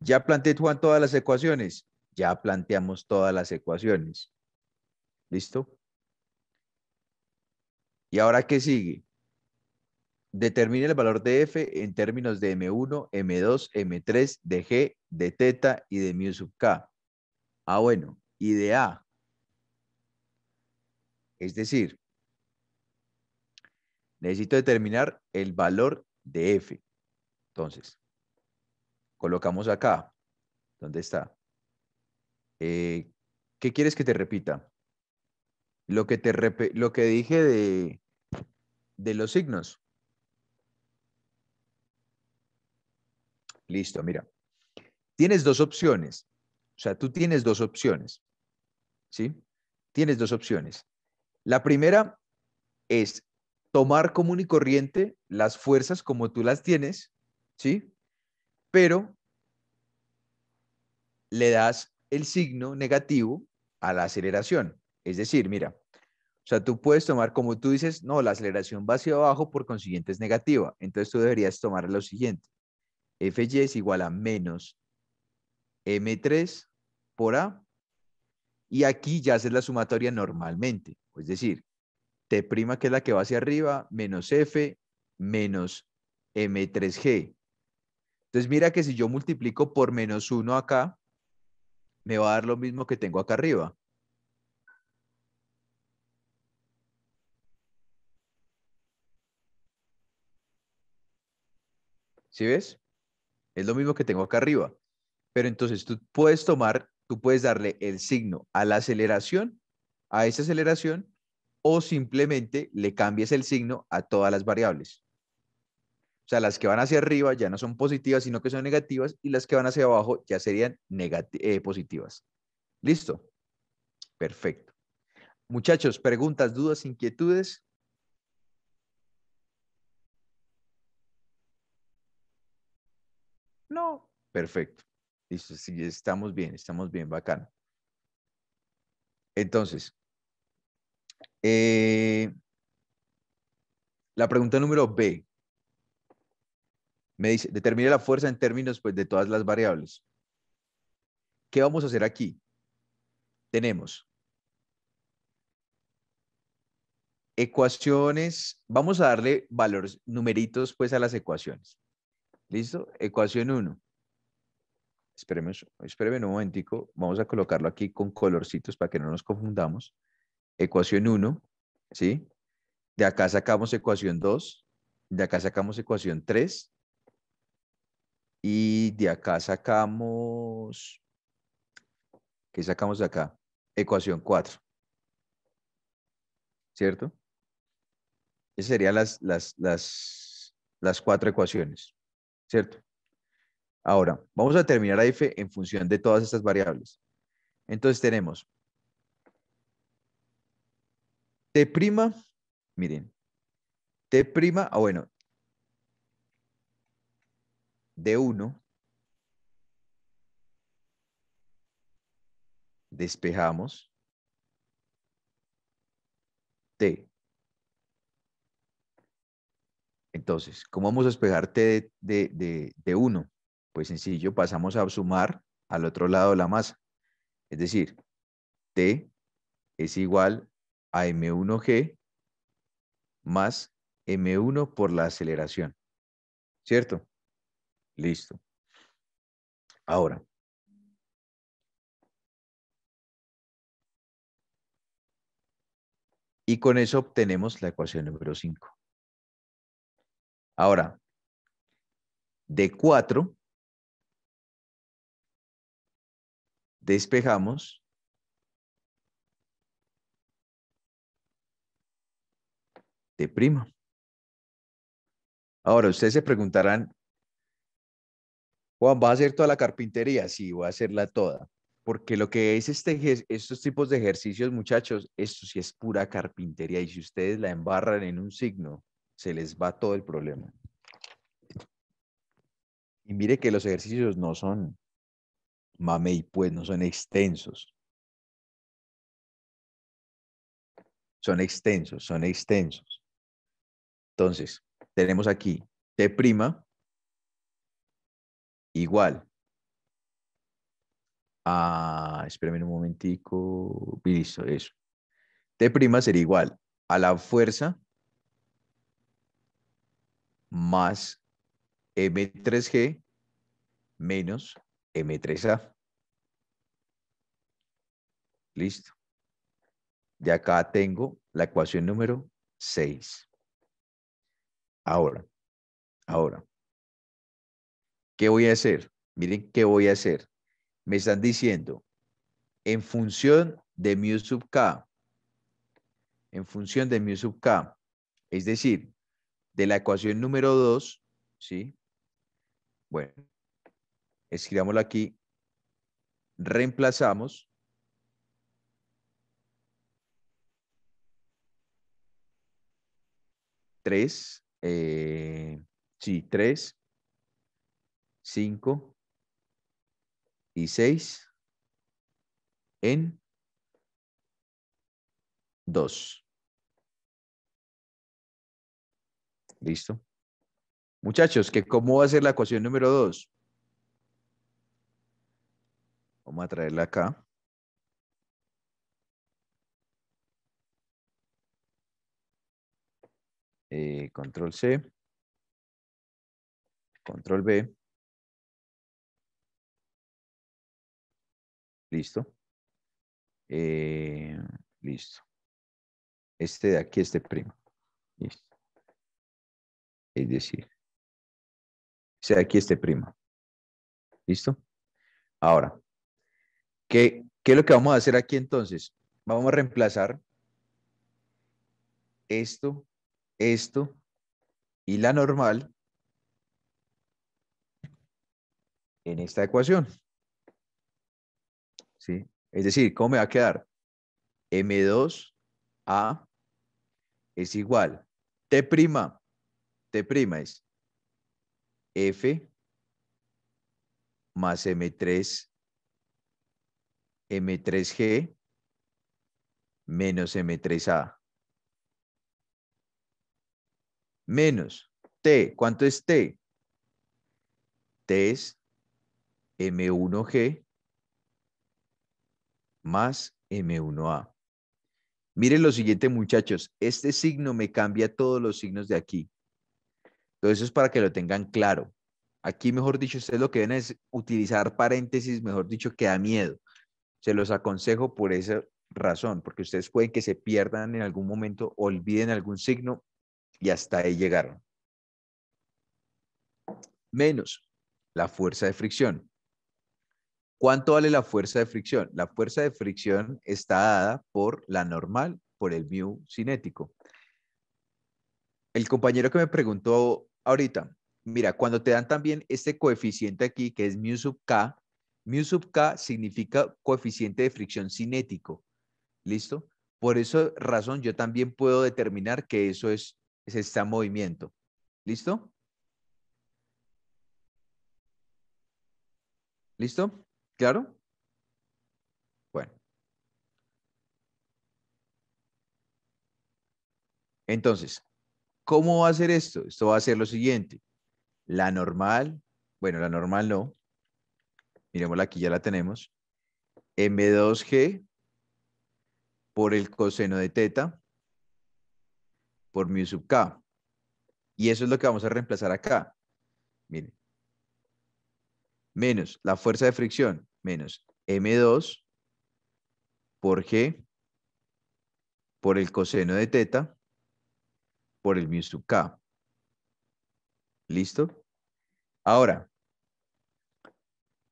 Speaker 1: ¿Ya planteé, Juan, todas las ecuaciones? Ya planteamos todas las ecuaciones. ¿Listo? ¿Y ahora qué sigue? Determine el valor de f en términos de m1, m2, m3, de g, de teta y de mu sub k. Ah, bueno, y de a. Es decir, necesito determinar el valor de f. Entonces, colocamos acá. ¿Dónde está? Eh, ¿Qué quieres que te repita? Lo que, te lo que dije de, de los signos. Listo, mira. Tienes dos opciones. O sea, tú tienes dos opciones. ¿Sí? Tienes dos opciones. La primera es tomar común y corriente las fuerzas como tú las tienes, ¿sí? Pero le das el signo negativo a la aceleración. Es decir, mira, o sea, tú puedes tomar, como tú dices, no, la aceleración va hacia abajo, por consiguiente es negativa. Entonces tú deberías tomar lo siguiente. Fy es igual a menos m3 por a. Y aquí ya haces la sumatoria normalmente. Es decir, T' que es la que va hacia arriba, menos F, menos M3G. Entonces mira que si yo multiplico por menos 1 acá, me va a dar lo mismo que tengo acá arriba. ¿Sí ves? Es lo mismo que tengo acá arriba. Pero entonces tú puedes tomar, tú puedes darle el signo a la aceleración a esa aceleración o simplemente le cambies el signo a todas las variables. O sea, las que van hacia arriba ya no son positivas, sino que son negativas, y las que van hacia abajo ya serían eh, positivas. ¿Listo? Perfecto. Muchachos, preguntas, dudas, inquietudes. No. Perfecto. Listo, estamos bien, estamos bien, bacano. Entonces, eh, la pregunta número B. Me dice, determine la fuerza en términos pues, de todas las variables. ¿Qué vamos a hacer aquí? Tenemos ecuaciones. Vamos a darle valores, numeritos pues a las ecuaciones. ¿Listo? Ecuación 1 esperemos, espérenme un momentico, vamos a colocarlo aquí con colorcitos para que no nos confundamos. Ecuación 1, ¿sí? De acá sacamos ecuación 2, de acá sacamos ecuación 3 y de acá
Speaker 3: sacamos,
Speaker 1: ¿qué sacamos de acá? Ecuación 4, ¿cierto? Esas serían las, las cuatro ecuaciones, ¿cierto? Ahora, vamos a determinar a f en función de todas estas variables. Entonces tenemos t', miren, t', ah bueno, d 1 despejamos t. Entonces, ¿cómo vamos a despejar t de, de, de 1? Pues sencillo, pasamos a sumar al otro lado la masa. Es decir, T es igual a M1G más M1 por la
Speaker 3: aceleración. ¿Cierto? Listo. Ahora.
Speaker 2: Y con eso obtenemos la ecuación número 5. Ahora, de 4 despejamos. De prima. Ahora, ustedes se preguntarán, Juan, ¿va a hacer toda la carpintería?
Speaker 1: Sí, voy a hacerla toda. Porque lo que es este, estos tipos de ejercicios, muchachos, esto sí es pura carpintería. Y si ustedes la embarran en un signo, se les va todo el
Speaker 2: problema. Y mire que los ejercicios no son Mamey, pues no son extensos. Son extensos, son extensos. Entonces, tenemos aquí T' igual
Speaker 1: a, espérame un momentico, listo, eso. T' sería igual a la fuerza más M3G menos M3A. Listo. De acá tengo la ecuación número 6. Ahora, ahora, ¿qué voy a hacer? Miren qué voy a hacer. Me están diciendo, en función de mu sub k, en función de mu sub k, es decir, de la ecuación número 2, ¿sí? Bueno, escribámoslo aquí, reemplazamos tres, eh, sí, tres, cinco
Speaker 2: y seis en dos. Listo.
Speaker 1: Muchachos, ¿qué, ¿cómo va a ser la ecuación número dos? Vamos a traerla acá.
Speaker 3: Eh, control C, control B. Listo. Eh, listo. Este de aquí, este primo. Listo.
Speaker 2: Es decir, sea este aquí, este primo. ¿Listo?
Speaker 1: Ahora, ¿Qué, es lo que vamos a hacer aquí entonces? Vamos a reemplazar esto, esto y la normal en esta ecuación. ¿Sí? Es decir, ¿cómo me va a quedar? M2A es igual. T', T' es F más M3 M3G menos M3A. Menos T. ¿Cuánto es T? T es M1G más M1A. Miren lo siguiente, muchachos. Este signo me cambia todos los signos de aquí. entonces eso es para que lo tengan claro. Aquí, mejor dicho, ustedes lo que ven es utilizar paréntesis, mejor dicho, que da miedo. Se los aconsejo por esa razón, porque ustedes pueden que se pierdan en algún momento, olviden algún signo y hasta ahí llegaron. Menos la fuerza de fricción. ¿Cuánto vale la fuerza de fricción? La fuerza de fricción está dada por la normal, por el mu cinético. El compañero que me preguntó ahorita, mira, cuando te dan también este coeficiente aquí, que es mu sub k, Mu sub K significa coeficiente de fricción cinético. ¿Listo? Por esa razón yo también puedo determinar que eso es, ese está movimiento. ¿Listo? ¿Listo? ¿Claro? Bueno. Entonces, ¿cómo va a ser esto? Esto va a ser lo siguiente. La normal, bueno, la normal no, miremosla aquí, ya la tenemos, M2G por el coseno de teta por mu sub K. Y eso es lo que vamos a reemplazar acá. Miren. Menos la fuerza de fricción, menos M2 por G por el coseno de teta por el mu sub K. ¿Listo? Ahora,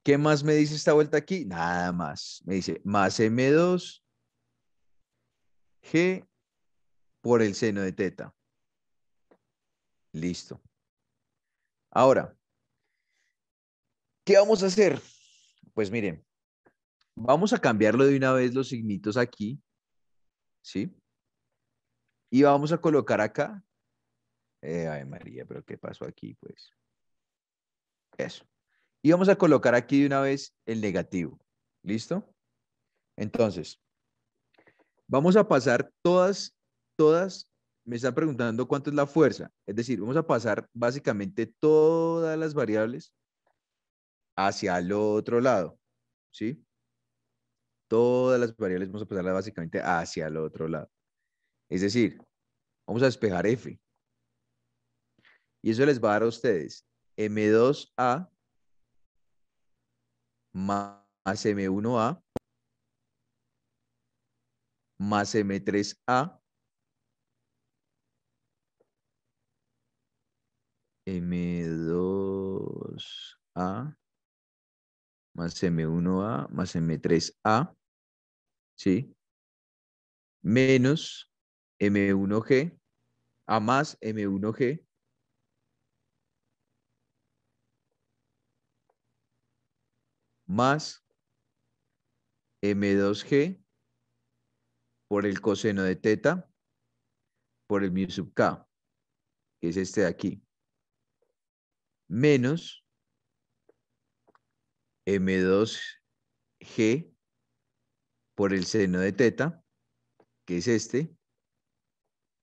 Speaker 1: ¿Qué más me dice esta vuelta aquí? Nada más. Me dice más M2 G por el seno de teta. Listo. Ahora, ¿qué vamos a hacer? Pues miren, vamos a cambiarlo de una vez los signitos aquí, ¿sí? Y vamos a colocar acá. Eh, ay, María, pero ¿qué pasó aquí? Pues eso. Y vamos a colocar aquí de una vez el negativo. ¿Listo? Entonces, vamos a pasar todas, todas, me están preguntando cuánto es la fuerza. Es decir, vamos a pasar básicamente todas las variables hacia el otro lado. ¿Sí? Todas las variables vamos a pasarlas básicamente hacia el otro lado. Es decir, vamos a despejar F. Y eso les va a dar a ustedes M2A más M1A más
Speaker 2: M3A M2A más M1A más M3A, ¿sí?
Speaker 1: Menos M1G, A más M1G más m2g por el coseno de teta por el mi sub k, que es este de aquí, menos m2g por el seno de teta, que es este,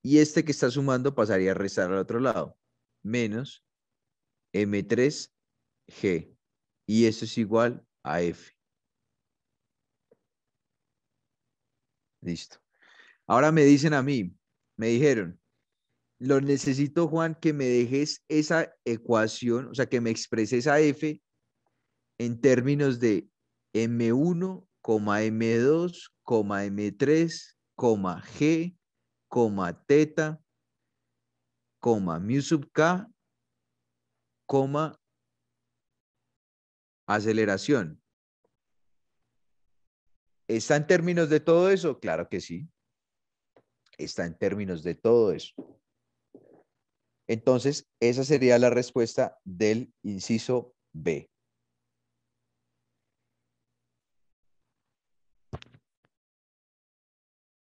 Speaker 1: y este que está sumando pasaría a restar al otro lado, menos m3g, y esto es igual a F. Listo. Ahora me dicen a mí, me dijeron, lo necesito, Juan, que me dejes esa ecuación, o sea, que me expreses a F en términos de M1, M2, M3, G, teta, mu sub K, aceleración. ¿Está en términos de todo eso? Claro que sí. Está en términos de todo eso. Entonces, esa sería la respuesta del inciso B.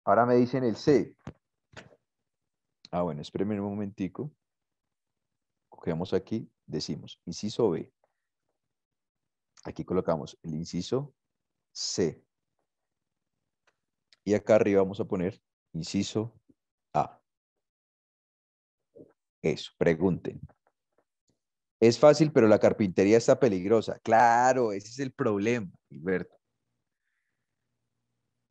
Speaker 1: Ahora me dicen el C. Ah, bueno, espérenme un momentico. Cogemos aquí, decimos, inciso B. Aquí colocamos el inciso C. Y acá arriba vamos a poner
Speaker 2: inciso
Speaker 1: A. Eso, pregunten. Es fácil, pero la carpintería está peligrosa. Claro, ese es el problema, Gilberto.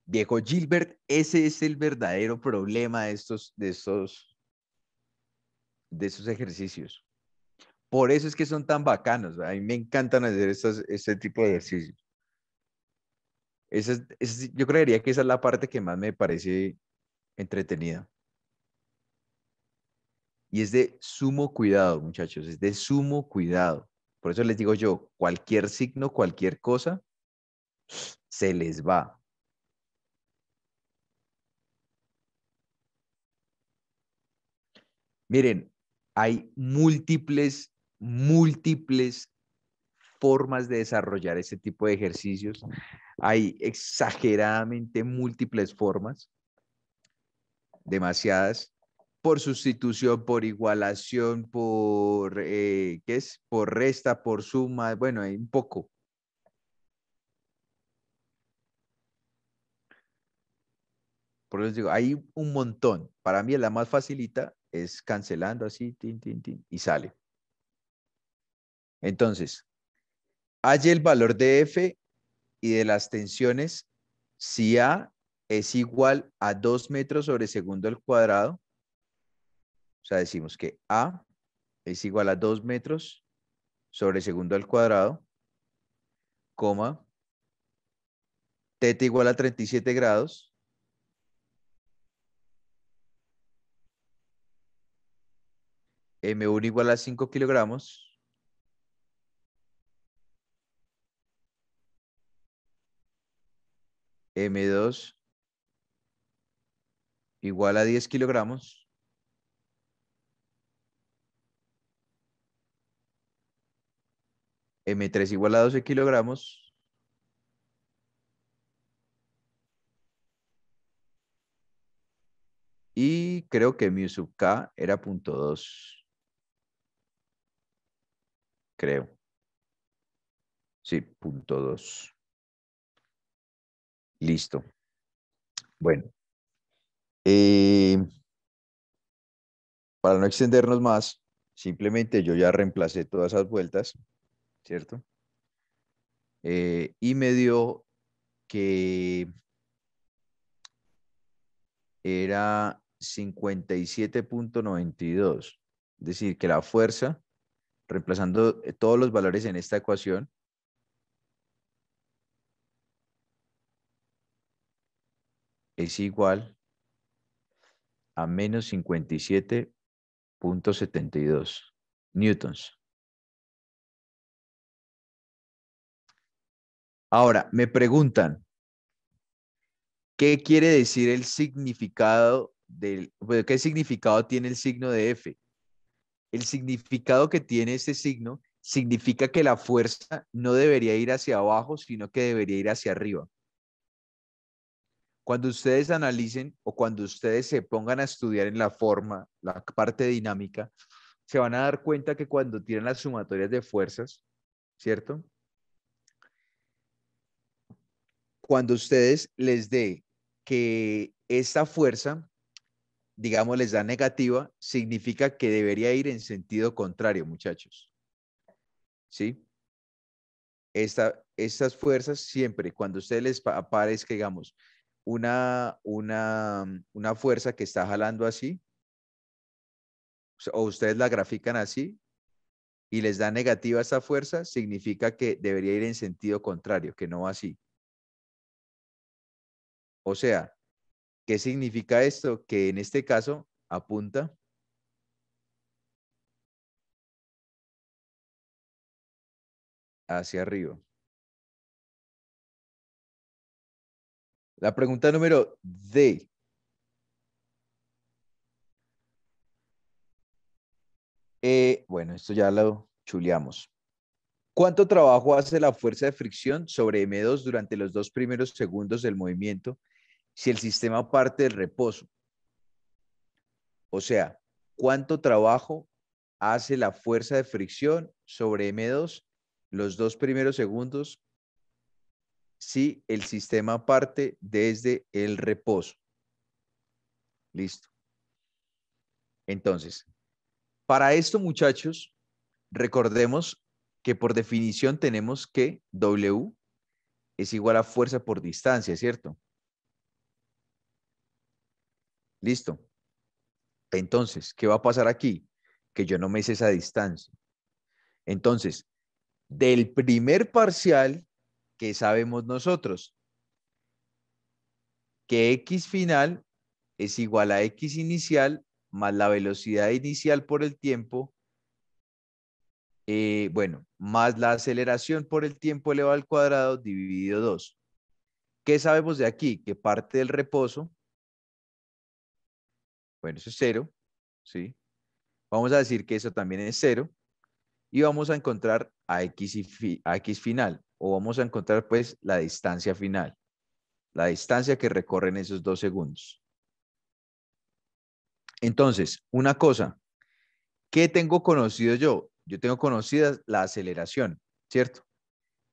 Speaker 1: Viejo Gilbert, ese es el verdadero problema de estos, de estos, de estos ejercicios. Por eso es que son tan bacanos. A mí me encantan hacer este tipo de ejercicios. yo creería que esa es la parte que más me parece entretenida. Y es de sumo cuidado, muchachos, es de sumo cuidado. Por eso les digo yo, cualquier signo, cualquier cosa, se les va. Miren, hay múltiples múltiples formas de desarrollar ese tipo de ejercicios. Hay exageradamente múltiples formas, demasiadas, por sustitución, por igualación, por, eh, ¿qué es? Por resta, por suma, bueno, hay un poco. Por eso digo, hay un montón. Para mí la más facilita es cancelando así, tin, tin, y sale. Entonces, hay el valor de F y de las tensiones si A es igual a 2 metros sobre segundo al cuadrado. O sea, decimos que A es igual a 2 metros sobre segundo al cuadrado, coma, teta igual a 37 grados, M1 igual a 5 kilogramos, M2 igual a 10 kilogramos. M3 igual a 12 kilogramos. Y creo que mi sub K era punto 2.
Speaker 2: Creo. Sí, punto 2. Listo. Bueno. Eh, para no extendernos más, simplemente
Speaker 1: yo ya reemplacé todas esas vueltas, ¿cierto? Eh, y me dio que era 57.92, es decir, que la fuerza, reemplazando todos los valores en esta ecuación, es igual
Speaker 3: a menos 57.72 newtons.
Speaker 2: Ahora, me preguntan, ¿qué quiere decir el significado
Speaker 1: del, qué significado tiene el signo de F? El significado que tiene ese signo significa que la fuerza no debería ir hacia abajo, sino que debería ir hacia arriba. Cuando ustedes analicen o cuando ustedes se pongan a estudiar en la forma, la parte dinámica, se van a dar cuenta que cuando tienen las sumatorias de fuerzas, ¿cierto? Cuando ustedes les dé que esta fuerza, digamos, les da negativa, significa que debería ir en sentido contrario, muchachos. ¿Sí? estas fuerzas siempre, cuando ustedes les aparezca, digamos, Mm, una, fuerza que está jalando así, o ustedes la grafican así, y les da negativa esa fuerza, significa que debería ir en sentido contrario, que
Speaker 2: no así. O sea, ¿qué significa esto? Que en este caso apunta
Speaker 3: hacia arriba. La pregunta número D.
Speaker 2: Eh, bueno,
Speaker 1: esto ya lo chuleamos. ¿Cuánto trabajo hace la fuerza de fricción sobre M2 durante los dos primeros segundos del movimiento si el sistema parte del reposo? O sea, ¿cuánto trabajo hace la fuerza de fricción sobre M2 los dos primeros segundos si el sistema parte desde el reposo. Listo. Entonces, para esto, muchachos, recordemos que por definición tenemos que W es igual a fuerza por distancia, ¿cierto? Listo. Entonces, ¿qué va a pasar aquí? Que yo no me hice esa distancia. Entonces, del primer parcial ¿qué sabemos nosotros? Que x final es igual a x inicial más la velocidad inicial por el tiempo, eh, bueno, más la aceleración por el tiempo elevado al cuadrado dividido 2. ¿Qué sabemos de aquí? Que parte del reposo, bueno, eso es cero, ¿sí? Vamos a decir que eso también es cero y vamos a encontrar a x, a x final o vamos a encontrar pues la distancia final, la distancia que recorren esos dos segundos. Entonces, una cosa, ¿qué tengo conocido yo? Yo tengo conocida la aceleración, ¿cierto?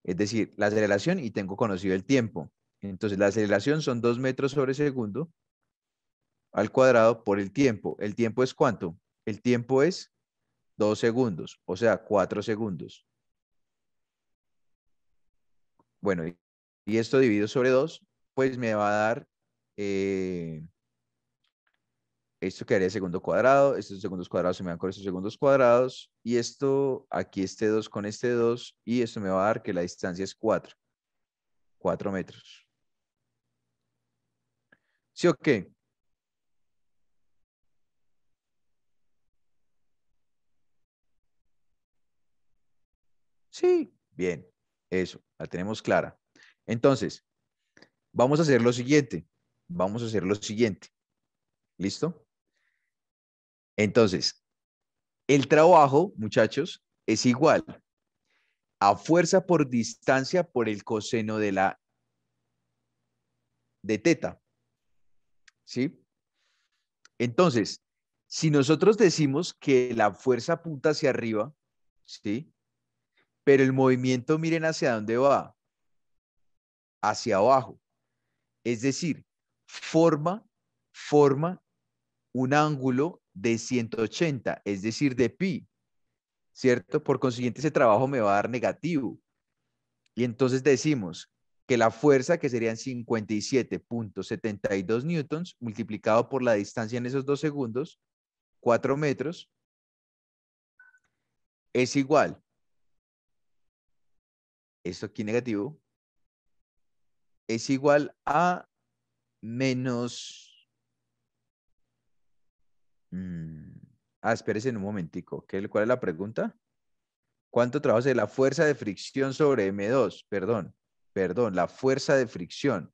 Speaker 1: Es decir, la aceleración y tengo conocido el tiempo. Entonces, la aceleración son 2 metros sobre segundo al cuadrado por el tiempo. ¿El tiempo es cuánto? El tiempo es dos segundos, o sea, cuatro segundos. Bueno, y esto dividido sobre 2, pues me va a dar, eh, esto quedaría segundo cuadrado, estos segundos cuadrados se me van con estos segundos cuadrados, y esto, aquí este 2 con este 2, y esto me va a dar que la distancia es 4, 4 metros. ¿Sí o qué? Sí, bien. Eso, la tenemos clara. Entonces, vamos a hacer lo siguiente. Vamos a hacer lo siguiente. ¿Listo? Entonces, el trabajo, muchachos, es igual a fuerza por distancia por el coseno de la de teta. ¿Sí? Entonces, si nosotros decimos que la fuerza apunta hacia arriba, ¿sí? pero el movimiento miren hacia dónde va, hacia abajo. Es decir, forma, forma un ángulo de 180, es decir, de pi, ¿cierto? Por consiguiente, ese trabajo me va a dar negativo. Y entonces decimos que la fuerza, que serían 57.72 newtons, multiplicado por la distancia en esos dos segundos, 4 metros, es igual esto aquí negativo, es igual a menos... Mm, ah, espérense en un momentico. ¿Qué, ¿Cuál es la pregunta? ¿Cuánto trabajo de la fuerza de fricción sobre M2? Perdón, perdón, la fuerza de fricción.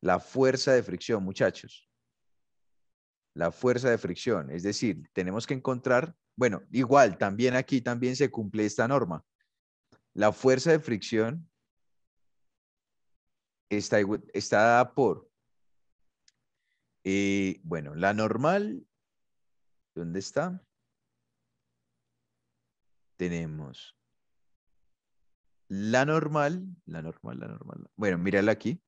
Speaker 1: La fuerza de fricción, muchachos. La fuerza de fricción. Es decir, tenemos que encontrar, bueno, igual, también aquí también se cumple esta norma. La fuerza de fricción está, está dada por, eh, bueno, la normal, ¿dónde está? Tenemos la normal, la normal, la normal. Bueno, mírala aquí.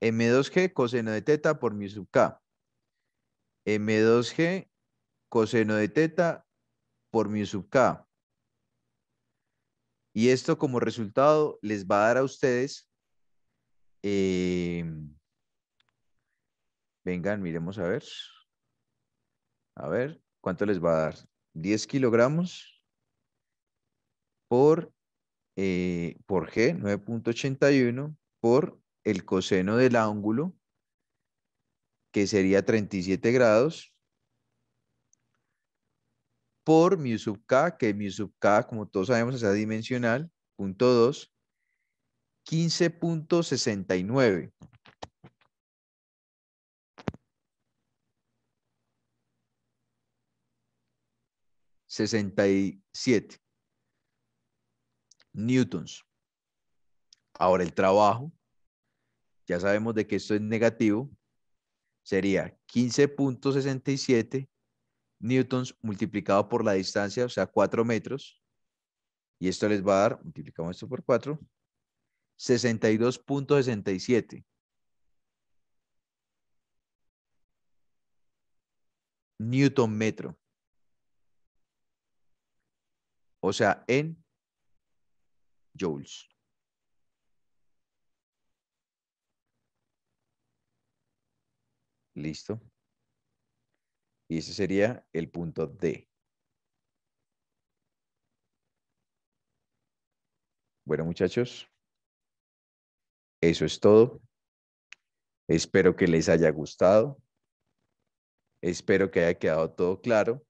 Speaker 1: M2G coseno de teta por mi sub K. M2G coseno de teta por mi sub K. Y esto como resultado les va a dar a ustedes, em, vengan, miremos a ver, a ver, ¿cuánto les va a dar? 10 kilogramos por, eh, por G, 9.81, por el coseno del ángulo, que sería 37 grados, por mi sub k, que mi sub k, como todos sabemos, es adimensional, punto 2, 15.69. 67. newtons. Ahora el trabajo, ya sabemos de que esto es negativo, sería 15.67 newtons multiplicado por la distancia, o sea, 4 metros. Y esto les va a dar, multiplicamos esto por 4, 62.67. Newton metro. O sea, en joules. Listo. Y ese sería el punto D. Bueno, muchachos, eso es todo. Espero que les haya gustado. Espero que haya quedado todo claro.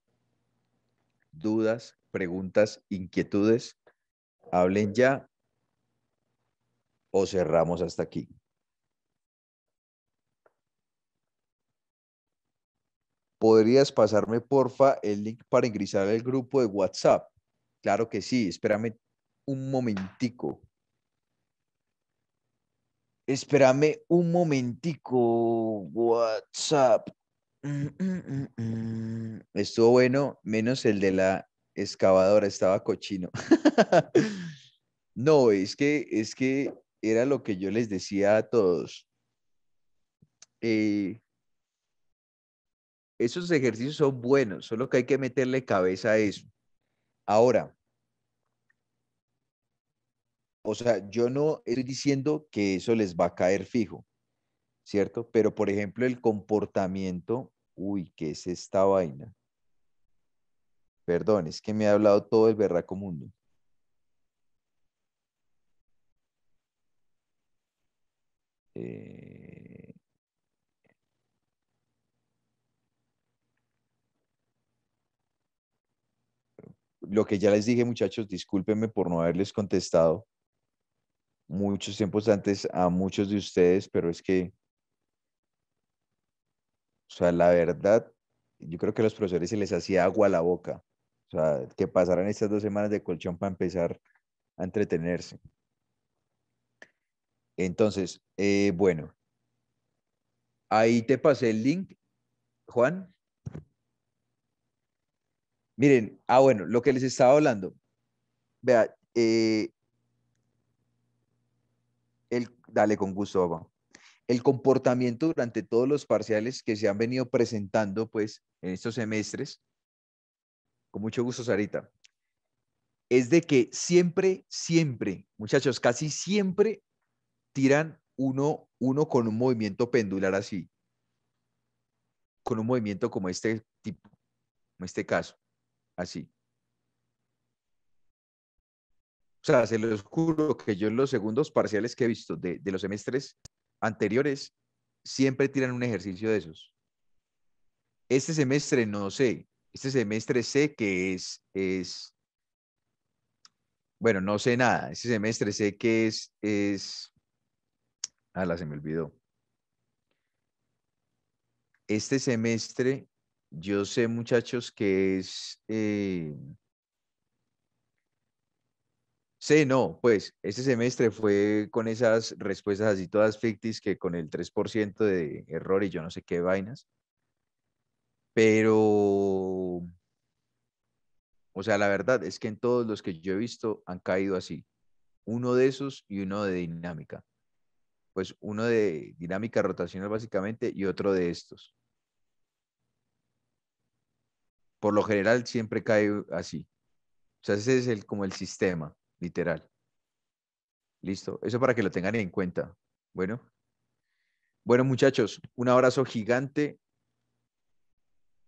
Speaker 1: Dudas, preguntas, inquietudes, hablen ya o cerramos hasta aquí. ¿Podrías pasarme, porfa, el link para ingresar al grupo de WhatsApp? Claro que sí, espérame un momentico. Espérame un momentico, WhatsApp. Mm, mm, mm, Estuvo bueno, menos el de la excavadora, estaba cochino. no, es que, es que era lo que yo les decía a todos. Eh, esos ejercicios son buenos, solo que hay que meterle cabeza a eso. Ahora, o sea, yo no estoy diciendo que eso les va a caer fijo, ¿cierto? Pero, por ejemplo, el comportamiento, uy, ¿qué es esta vaina? Perdón, es que me ha hablado todo el berraco mundo. Eh... lo que ya les dije, muchachos, discúlpenme por no haberles contestado muchos tiempos antes a muchos de ustedes, pero es que, o sea, la verdad, yo creo que a los profesores se les hacía agua a la boca. O sea, que pasaran estas dos semanas de colchón para empezar a entretenerse. Entonces, eh, bueno, ahí te pasé el link, Juan. Miren, ah, bueno, lo que les estaba hablando. Vea, eh, el, dale con gusto, El comportamiento durante todos los parciales que se han venido presentando, pues, en estos semestres, con mucho gusto, Sarita, es de que siempre, siempre, muchachos, casi siempre tiran uno, uno con un movimiento pendular así, con un movimiento como este tipo, como este caso así. O sea, se los juro que yo en los segundos parciales que he visto de, los semestres anteriores, siempre tiran un ejercicio de esos. Este semestre no sé. Este semestre sé que es, es bueno, no sé nada. Este semestre sé que es, es, ah, la se me olvidó. Este semestre yo sé, muchachos, que es... Eh... no, pues este semestre fue con esas respuestas así todas ficticias que con el 3% de error y yo no sé qué vainas. Pero, o sea, la verdad es que en todos los que yo he visto han caído así. Uno de esos y uno de dinámica. Pues uno de dinámica rotacional básicamente y otro de estos. Por lo general siempre cae así. O sea, ese es el, como el sistema, literal. Listo. Eso para que lo tengan en cuenta.
Speaker 2: Bueno. Bueno, muchachos, un abrazo gigante.